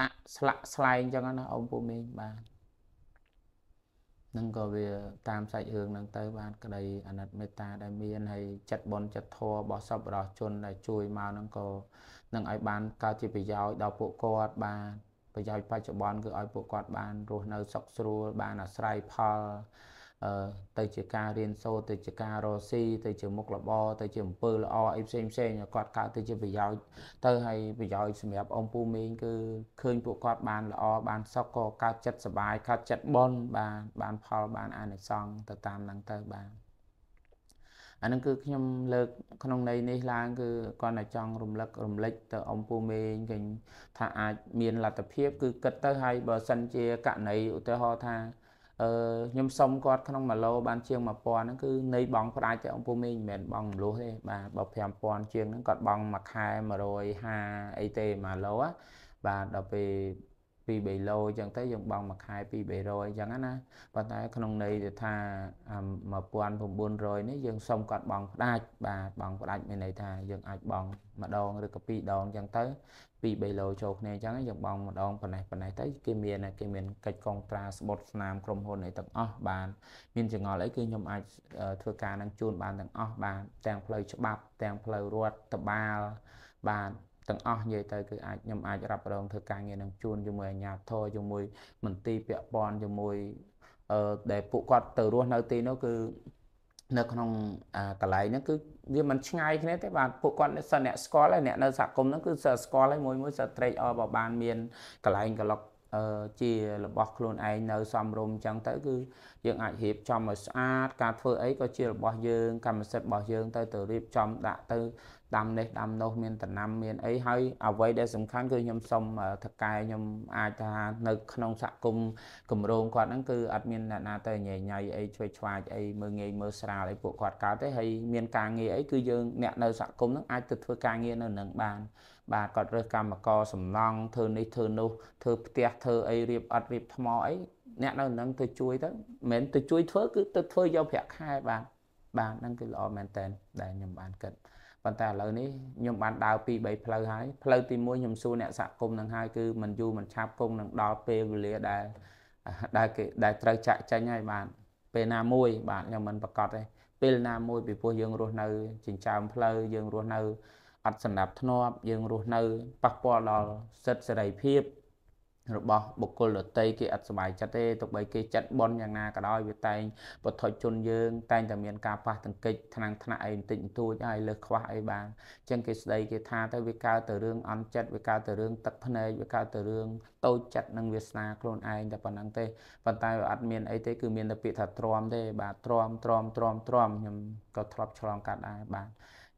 អស្លាក់ស្លែងចឹងណាអ៊ំពូមីងបាទនឹងក៏វាតាមសាច់រឿងហ្នឹងទៅ បានក្តីអាណិតមេត្តា ដែលមានហើយចិត្តបនចិត្តធម៌របស់សពរស់ជនដែលជួយមកហ្នឹងក៏នឹងឲ្យបានកើតជាប្រយោជន៍ដល់ពួកគាត់បានប្រយោជន៍បច្ចុប្បន្នគឺឲ្យពួកគាត់បានរស់នៅសុខស្រួលបានអាស្រ័យផលទៅជាការរៀនសូត្រទៅជាការរកស៊ីទៅជាមុខរបរទៅជាអំពើល្អអីផ្សេងផ្សេងគាត់កើតទៅជាប្រយោជន៍ទៅហើយប្រយោជន៍សម្រាប់អ៊ំពូមីងគឺឃើញពួកគាត់បាន ល្អ បានសុខក៏កើតចិត្តសុបាយកើតចិត្តបន់បានបានផលបានអានិសង្សទៅតាមហ្នឹងទៅបានអានឹងគឺខ្ញុំលើកក្នុងន័យនេះឡើងគឺគាត់តែចង់រំលឹករំលឹកទៅអំពូមេងគេថាអាចមានលទ្ធភាពគឺគិតទៅហើយបើសិនជាករណីឧទាហរណ៍ថាអឺខ្ញុំសុំគាត់ក្នុង1ឡូបានជាង1000ហ្នឹងគឺនៃបងផ្ដាច់តែអង្គពូមីងមិនមែនបងមលុះទេបាទបើ5000ជាងហ្នឹងគាត់បងមួយខែ150អីទេ1ឡូបាទដល់ពេល2 3ឡូអញ្ចឹងទៅយើងបង់មួយខែ2 300អញ្ចឹងណាប៉ុន្តែក្នុងន័យទៅថា1900នេះយើងសុំគាត់បង់ផ្ដាច់បាទបង់ផ្ដាច់មានន័យថាយើងអាចបង់ម្ដងឬក៏ពីរដងអញ្ចឹងទៅ2 3ឡូចូលគ្នាអញ្ចឹងយើងបង់ម្ដងប៉ុណ្ណេះប៉ុណ្ណេះទៅគេមានគេមានកិច្ចកងត្រាស្បុតស្នាមក្រុមហ៊ុនអីទាំងអស់បានមានចងល់អីគឺខ្ញុំអាចធ្វើការនឹងជូនបានទាំងអស់បានទាំងផ្លូវច្បាប់ទាំងផ្លូវរដ្ឋតបាលបាទទាំងអស់និយាយទៅគឺអាចខ្ញុំអាចរ៉ាប់រងធ្វើការងារនឹងជួនជាមួយអាជ្ញាធរជាមួយមន្ទីរពាក់ព័ន្ធជាមួយអឺដែលពួកគាត់ទៅរស់នៅទីនោះគឺនៅក្នុងកន្លែងហ្នឹងគឺវាមិនឆ្ងាយគ្នាទេបាទពួកគាត់សិនអ្នកស្គាល់ហើយអ្នកនៅសហគមន៍ហ្នឹងគឺសិនស្គាល់ហើយមួយមួយសិនត្រេកអរបបានមានកន្លែងក្លុកជារបស់ខ្លួនឯងនៅសំរុំអញ្ចឹងទៅគឺយើងអាចរៀបចំឲ្យស្អាតការធ្វើអីក៏ជារបស់យើងកម្មសិទ្ធិរបស់យើងទៅទៅរៀបចំដាក់ទៅដាំនេះដាំនោះមានតំណាំមានអីហើយអ្វីដែលសំខាន់គឺខ្ញុំសុំថកែខ្ញុំអាចថានៅក្នុងសហគមន៍គម្រោងគាត់ហ្នឹងគឺ អត់មានអ្នកណាទៅញ៉ៃញ៉ៃអីឆ្វេឆ្វាចអីមើងងាយមើលស្រាលអីពួកគាត់កើតទេហើយមានការងារអីគឺយើងអ្នកនៅសហគមន៍ហ្នឹងអាចទៅធ្វើការងារនៅនឹងបានបាទគាត់រើសកម្មករសំណង់ធ្វើនេះធ្វើនោះធ្វើផ្ទះធ្វើអីរៀបអត់រៀបថ្មអីអ្នកនៅនឹងទៅជួយទៅមិនមែនទៅជួយធ្វើគឺទៅធ្វើយកប្រាក់ខែបាទបាទហ្នឹងគឺល្អមែនតែនដែលខ្ញុំបានគិតប៉ុន្តែឥឡូវនេះខ្ញុំបានដើរពី3ផ្លូវហើយផ្លូវទី1ខ្ញុំសួរអ្នកសហគមន៍នឹងហើយគឺមិនយូរមិនឆាប់គង់នឹងដល់ពេលវេលាដែលដែលគេដែលត្រូវចាក់ចេញហើយបាទពេលណាមួយបាទខ្ញុំមិនប្រកាសទេពេលណាមួយពីព្រោះយើងរស់នៅចិញ្ចើមផ្លូវយើងរស់នៅអត់សម្រាប់ធ្នាប់យើងរស់នៅប៉ះពាល់ដល់សិទ្ធិសេរីភាពរបស់បុគ្គលដតីគេអត់សบายចិត្តទេទោះបីគេចាត់បនយ៉ាងណាក៏ដោយវាតែងពុទ្ធជនយើងតែងតែមានការប៉ះទង្គិចថ្នាំងថ្នាក់អីបន្តិចបន្តួចហើយលើសខ្វះអីបានអញ្ចឹងគេស្ដីគេថាទៅវាកើតទៅរឿងអន់ចិត្តវាកើតទៅរឿងទឹកភ្នែកវាកើតទៅរឿងតូចចិត្តនិងវាសនាខ្លួនឯងតែប៉ុណ្្នឹងទេប៉ុន្តែវាអត់មានអីទេគឺមានតែពាក្យថាទ្រាំទេ បាទទ្រាំទ្រាំទ្រាំទ្រាំខ្ញុំក៏ធ្លាប់ឆ្លងកាត់ដែរបាទ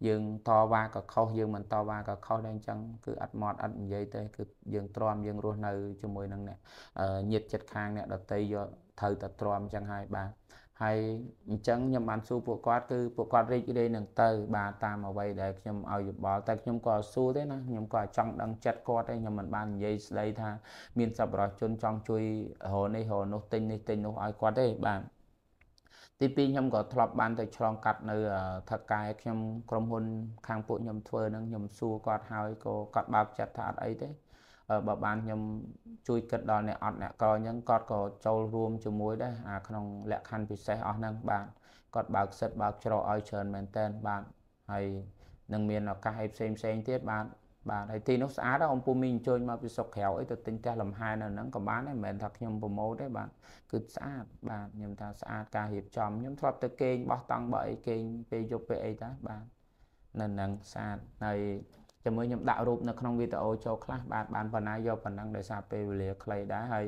យើងតវ៉ាក៏ខុសយើងមិនតវ៉ាក៏ខុសដែរអញ្ចឹងគឺអត់មត់អត់និយាយទេគឺយើងទ្រាំយើងរស់នៅជាមួយនឹងអ្នកញាតចិត្តខាងអ្នកដតីយកត្រូវតែទ្រាំអញ្ចឹងហើយបាទហើយអញ្ចឹងខ្ញុំបានសួរពួកគាត់គឺពួកគាត់រីករាយនឹងទៅបាទតាមអ្វីដែលខ្ញុំឲ្យយោបល់តែខ្ញុំក៏សួរទេណាខ្ញុំក៏ចង់ដឹងចិត្តគាត់ទេខ្ញុំមិនបាននិយាយស្ដីថាមានសប្បុរសជនចង់ជួយរហូតនេះរហូតនោះទិញនេះទិញនោះឲ្យគាត់ទេបាទទីពីរខ្ញុំក៏ធ្លាប់បានទៅឆ្លងកាត់នៅ ថកែខ្ញុំក្រុមហ៊ុនខាងពួកខ្ញុំធ្វើនឹងខ្ញុំសួរគាត់ហើយក៏គាត់បើកចិត្តថាអត់អីទេបើបានខ្ញុំជួយគិតដល់អ្នកអត់អ្នកក្រអញ្ចឹងគាត់ក៏ចូលរួមជាមួយដែរអាក្នុងលក្ខខណ្ឌពិសេសអស់ហ្នឹងបាទគាត់បើកសិទ្ធបើកច្រកឲ្យច្រើនមែនតើបាទហើយនឹងមានឱកាសឲ្យផ្សេងផ្សេងទៀតបាទបាទហើយទីនោះស្អាតអង្គពូមីងអញ្ជើញមកពីសុកក្រៅអីទៅទិញផ្ទះលំហែនៅហ្នឹងក៏បានដែរមិនមែនថាខ្ញុំប្រម៉ូទទេបាទគឺស្អាតបាទខ្ញុំថាស្អាតការរៀបចំខ្ញុំធ្លាប់ទៅគេងបោះតង់បើអីគេងពេលយប់ពេលអីតាបាទនៅហ្នឹងស្អាតហើយជាមួយខ្ញុំដាក់រូបនៅក្នុងវីដេអូចូលខ្លះបាទបានបណ្ណាយកប៉ុណ្ណឹងដោយសារពេលវេលាខ្លីដែរហើយ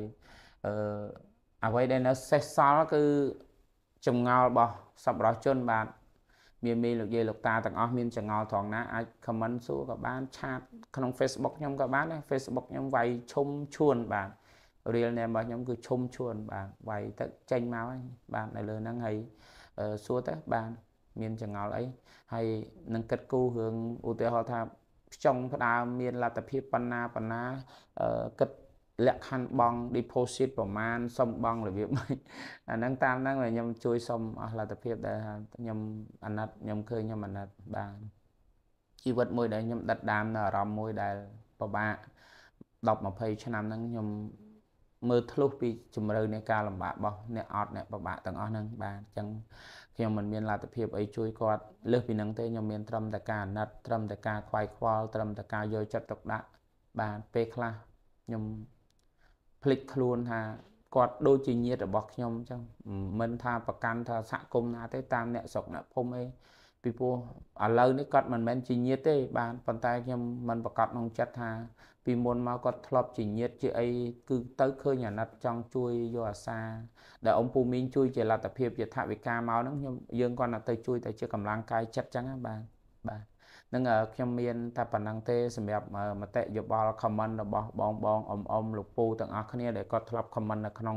អឺអ្វីដែលនៅសេសសល់គឺចម្ងល់របស់សប្បុរសជនបាទមានមីលោកយាយលោកតាទាំងអស់មានចងល់ត្រង់ណាអាច comment សួរក៏បានឆាតក្នុង Facebook ខ្ញុំក៏បានដែរ Facebook ខ្ញុំវាយឈុំឈួនបាទ real name របស់ខ្ញុំគឺឈុំឈួនបាទវាយទៅចេញមកហើយបាទនៅលើហ្នឹងហើយសួរទៅបាទមានចងល់អីហើយនឹងគិតគូររឿងឧទាហរណ៍ថាខ្ចង់ផ្ដើមមានលទ្ធភាពប៉ុណ្ណាប៉ុណ្ណាគិតលក្ខខណ្ឌបង់ deposit ប្រមាណសុំបង់របៀបមិនអាហ្នឹងតាមហ្នឹងខ្ញុំជួយសុំអស់លទ្ធភាពដែលខ្ញុំអាណិតខ្ញុំឃើញខ្ញុំអាណិតបាទជីវិតមួយដែលខ្ញុំដិតដាមនៅអារម្មណ៍មួយដែលពិបាក10 20ឆ្នាំហ្នឹងខ្ញុំមើលធ្លុះពីជំរឿននៃការលំបាករបស់អ្នកអត់អ្នកពិបាកទាំងអស់ហ្នឹងបាទអញ្ចឹងខ្ញុំមិនមានលទ្ធភាពអីជួយគាត់លើសពីហ្នឹងទេខ្ញុំមានត្រឹមតែការអាណិតត្រឹមតែការខ្វាយខ្វល់ត្រឹមតែការយកចិត្តទុកដាក់បាទពេលខ្លះខ្ញុំភ្លេចខ្លួនថាគាត់ដូចជាញាតិរបស់ខ្ញុំអញ្ចឹងមិនថាប្រកាន់ថាសហគមន៍ណាទេតាមអ្នកស្រុកអ្នកភូមិអីពីព្រោះឥឡូវនេះគាត់មិនមែនជាញាតិទេ បានប៉ុន្តែខ្ញុំមិនប្រកាសក្នុងចិត្តថាពីមុនមកគាត់ធ្លាប់ជាញាតិជាអីគឺទៅឃើញអាណិតចង់ជួយយកអាសាដែលអង្គពូមីងជួយជាលទ្ធភាពជាថាវិការមកហ្នឹងខ្ញុំយើងគាត់ទៅជួយតែជាកម្លាំងកាយចិត្តចឹងណាបាទបាទនឹងខ្ញុំមានតែប៉ុណ្ណឹងទេសម្រាប់មតិយោបល់ comment របស់បងបងអ៊ំអ៊ំលោកពូទាំងអស់គ្នាដែលគាត់ធ្លាប់ comment នៅក្នុង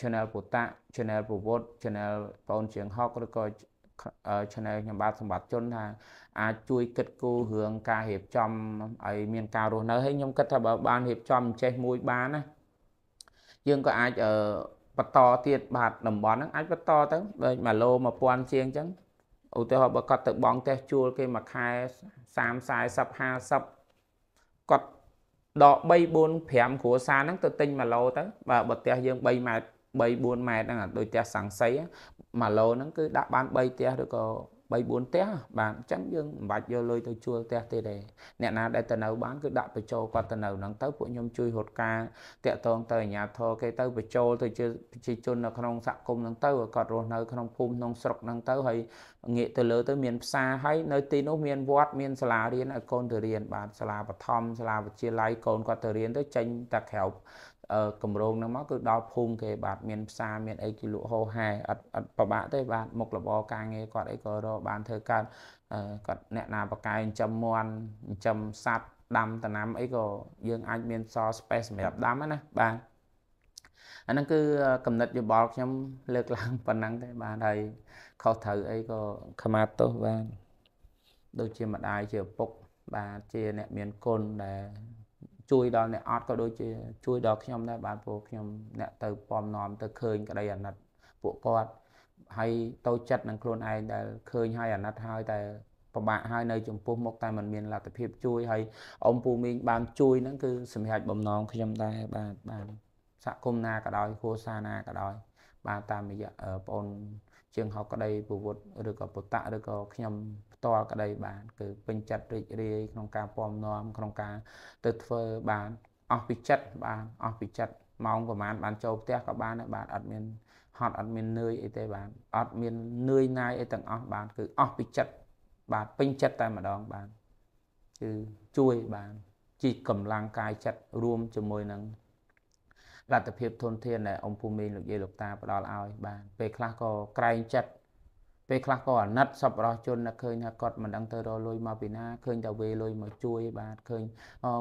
channel ពូតា channel ពូវុត channel បងជាងហុកឬក៏ channel ខ្ញុំបាទសម្បត្តិជនថាអាចជួយគិតគូររឿងការរៀបចំឲ្យមានការរស់នៅហើយខ្ញុំគិតថាបើបានរៀបចំចេះមួយបានណាយើងក៏អាចបន្តទៀតបាទតំបន់ហ្នឹងអាចបន្តទៅដូច1គីឡូ1000ជាងអញ្ចឹងឧទាហរណ៍បើគាត់ទៅបង់ផ្ទះជួលគេមួយខែ30 40 50គាត់ដក3 4 5គ្រួសារហ្នឹងទៅទិញ1ឡូទៅបើបើផ្ទះយើង3ម៉ែត្រ3 4ម៉ែត្រហ្នឹងដូចផ្ទះសង្ស័យ1ឡូហ្នឹងគឺដាក់បាន3ផ្ទះឬក៏3 4ផ្ទះបាទអញ្ចឹងយើងមិនបាច់យកលុយទៅជួលផ្ទះទេទេអ្នកណាដែលទៅនៅ បានគឺដាក់បញ្ចូលគាត់ទៅនៅហ្នឹងទៅពួកខ្ញុំជួយរត់ការតាក់ទងទៅអាជ្ញាធរគេទៅបញ្ចូលទៅជាប្រជាជននៅក្នុងសហគមន៍ហ្នឹងទៅគាត់រស់នៅក្នុងភូមិក្នុងស្រុកហ្នឹងទៅហើយងាកទៅលើទៅមានផ្សារហើយនៅទីនោះមានវត្តមានសាលារៀនឲ្យកូនទៅរៀនបាទសាលាបឋមសាលាវិទ្យាល័យកូនគាត់ទៅរៀនទៅចេញតែក្រៅគម្រោងហ្នឹងមកគឺដល់ភូមិគេបាទមានផ្សារមានអីគេលក់ហោហែអត់អត់ប្របាក់ទេបាទមុខរបរការងារគាត់អីក៏រកបានធ្វើកើតគាត់អ្នកណាប្រកែកចិញ្ចឹមមន់ចិញ្ចឹមសัตว์ដាំតំណាំអីក៏យើងអាចមានសល់ space សម្រាប់ដាំណាបាទអាហ្នឹងគឺកំណត់យោបល់ខ្ញុំលើកឡើងប៉ុណ្ណឹងទេបាទហើយខុសត្រូវអីក៏ខ្មាទោសបាទដូចជាម្ដាយជាឪពុកបាទជាអ្នកមានគុណដែលជួយដល់អ្នកអត់ក៏ដូចជាជួយដល់ខ្ញុំដែរបាទព្រោះខ្ញុំអ្នកទៅពំនាំទៅឃើញក្តីអាណិតពួកគាត់ហើយតូចចិត្តនឹងខ្លួនឯងដែលឃើញហើយអាណិតហើយតែពិបាកហើយនៅចំពោះមុខតែมันមានលទ្ធភាពជួយហើយអ៊ំពូមីងបានជួយហ្នឹងគឺសម្រាប់បំណងខ្ញុំដែរបាទបាទសហគមន៍ណាក៏ដោយគ្រួសារណាក៏ដោយបាទតាមរយៈបងអូនជាងហុកក្តីពវុតឬក៏ពតៈឬក៏ខ្ញុំផ្ទាល់ក្តីបានគឺពេញចិត្តរីករាយក្នុងការពំនាំក្នុងការទៅធ្វើបានអស់ពីចិត្តបានអស់ពីចិត្តម៉ោងប្រហែលបានចូលផ្ទះក៏បានដែរបាទអត់មានហត់អត់មាននឿយអីទេបាទអត់មាននឿយណាយអីទាំងអស់បាទគឺអស់ពីចិត្តបាទពេញចិត្តតែម្ដងបាទគឺជួយបានជីកកម្លាំងកាយចិត្តរួមជាមួយនឹងលទ្ធភាពធនធានដែលអង្គភូមិលោកយាយលោកតាផ្ដល់ឲ្យបានពេលខ្លះក៏ក្រែងចិត្តពេលខ្លះក៏អាណិតសប្បុរសជនដែលឃើញថាគាត់មិនដឹងទៅរកលុយមកពីណាឃើញតែវេលុយមកជួយបាទឃើញ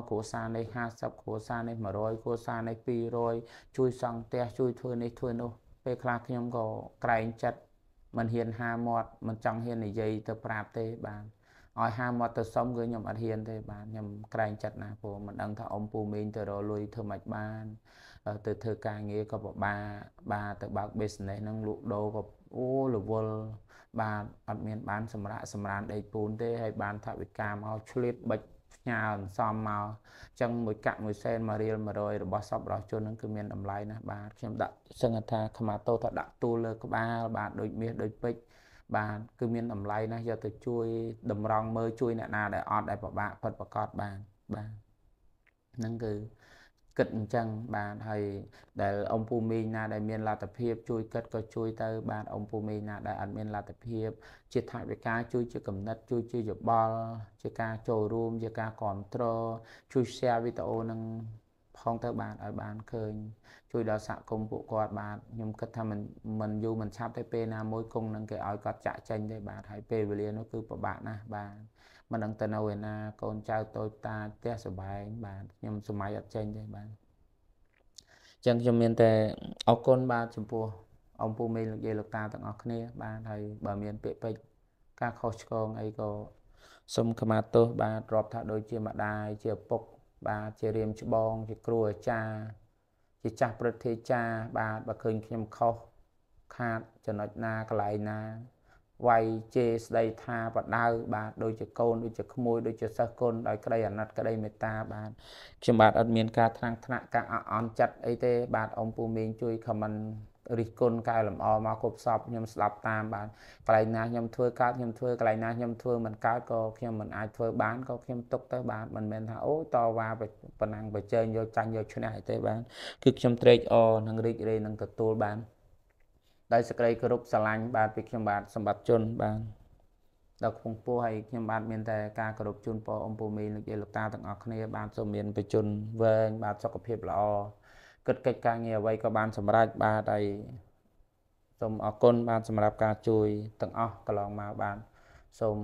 គ្រួសារនេះ50គ្រួសារនេះ100គ្រួសារនេះ200ជួយសង់ផ្ទះជួយធ្វើនេះធ្វើនោះពេលខ្លះខ្ញុំក៏ក្រែងចិត្តមិនហ៊ានហាមាត់មិនចង់ហ៊ាននិយាយទៅប្រាប់ទេបាទឲ្យហាមាត់ទៅសុំគឺខ្ញុំអត់ហ៊ានទេបាទខ្ញុំក្រែងចិត្តណាព្រោះមិនដឹងថាអ៊ំពូមីងទៅរកលុយធ្វើមិនបានទៅធ្វើការងារក៏ពិបាកបាទទៅបើក business នឹងលក់ដូរក៏អូរវល់បាទអត់មាន បានសម្រាប់សម្រានដេកពូនទេហើយបានថវិកាមកឆ្លៀតបិចផ្ញើអន្សំមកអញ្ចឹងមួយកាក់មួយសែនមួយរៀល100របស់សពរបស់ជននឹងគឺមានតម្លៃណាស់បាទខ្ញុំដាក់សង្កថាខ្មាតោថាដាក់ទូលលើក្បាលបាទដូចមាសដូចពេជ្របាទគឺមានតម្លៃណាស់យកទៅជួយតម្រង់មើលជួយអ្នកណាដែលអត់ដែលពិបាកពិតប្រកបបានបាទហ្នឹងគឺគិតអញ្ចឹងបាទហើយដែលអ៊ំពូមីងណាដែលមានលទ្ធភាពជួយគិតក៏ជួយ ទៅបាទអ៊ំពូមីងណាដែលអត់មានលទ្ធភាពជាថវិកាជួយជាកំណត់ជួយជាយោបល់ជាការចូលរួមជាការគ្រប់គ្រងជួយ share វីដេអូនឹងផងទៅបានឲ្យបានឃើញជួយដល់សហគមន៍ពួកគាត់បាទខ្ញុំគិតថាมันมันយូរมันឆាប់ទេពេលណាមួយគង់នឹងគេឲ្យគាត់ចាក់ចេញទេបាទហើយពេលវេលានោះគឺពិបាកណាស់បាទមិនដឹងទៅនៅឯណាកូនចៅតូចតាផ្ទះសបែងបាទខ្ញុំសម័យអត់ចេញទេបាទចឹងខ្ញុំមានតែអរគុណបាទចំពោះអំពូមេលោកយាយលោកតាទាំងអស់គ្នាបាទហើយបើមានពាក្យពេចការខុសឆ្គងអីក៏សូមខមាទោសបាទរាប់ ថាដូចជាម្ដាយជាឪពុក បាទជារៀមច្បង ជាគ្រូអាចារ្យជាចាស់ព្រឹទ្ធាចារ្យបាទបើឃើញខ្ញុំខុសខាតចំណុចណាកន្លែងណាវាយជេរស្ដីថាបដៅបាទដូចជាកូនដូចជាក្មួយដូចជាសិស្សកូនដោយក្តីអាណិតក្តីមេត្តាបាទខ្ញុំបាទអត់មានការថ្នាក់ថ្នាក់ការអអន់ចិត្តអីទេ បាទអ៊ំពូមីងជួយខមមិនរិះគន់កែលម្អមកគ្រប់សពខ្ញុំស្ដាប់តាមបាទកន្លែងណាខ្ញុំធ្វើកើតខ្ញុំធ្វើកន្លែងណាខ្ញុំធ្វើមិនកើតក៏ខ្ញុំមិនអាចធ្វើបានក៏ខ្ញុំຕົកទៅបាទមិនមែនថាអូតវ៉ាប៉ុណ្ណឹងបើជើញយកចាញ់យកឈ្នះអីទេបាទគឺខ្ញុំត្រេកអរនឹងរីករាយនឹងទទួលបានដោយសេចក្តីគោរពស្រឡាញ់បាទពីខ្ញុំបាទសម្បត្តិជនបាទដល់ខ្ពង់ពោះហើយខ្ញុំបាទមានតែការគោរពជូនពរអង្គពូមីលោកយាយលោកតាទាំងអស់គ្នា បាទសូមមានបជនវែងបាទសុខភាពល្អគិតកិច្ចការងារអ្វីក៏បាន សម្រេចបាទហើយសូមអរគុណបាទសម្រាប់ការជួយទាំងអស់កន្លងមកបាទសូម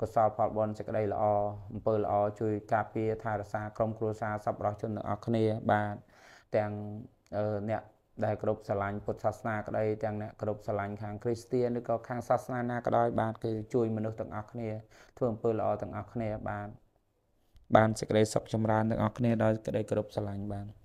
កុសលផលបុណ្យសេចក្តីល្អអំពើល្អជួយ ការពារថែរក្សាក្រុមគ្រួសារសពរបស់ជនទាំងអស់គ្នាបាទទាំងអ្នកដែលគ្រប់ស្រឡាញ់ពុទ្ធសាសនាក្តីទាំងអ្នកគ្រប់ស្រឡាញ់ខាងគ្រីស្ទានឬក៏ខាងសាសនាណាក៏ដោយ បាទគឺជួយមនុស្សទាំងអស់គ្នាធ្វើអំពើល្អទាំងអស់គ្នា បាទបានសេចក្តីសុខចម្រើនទាំងអស់គ្នាដោយក្តីគោរពស្រឡាញ់បាទ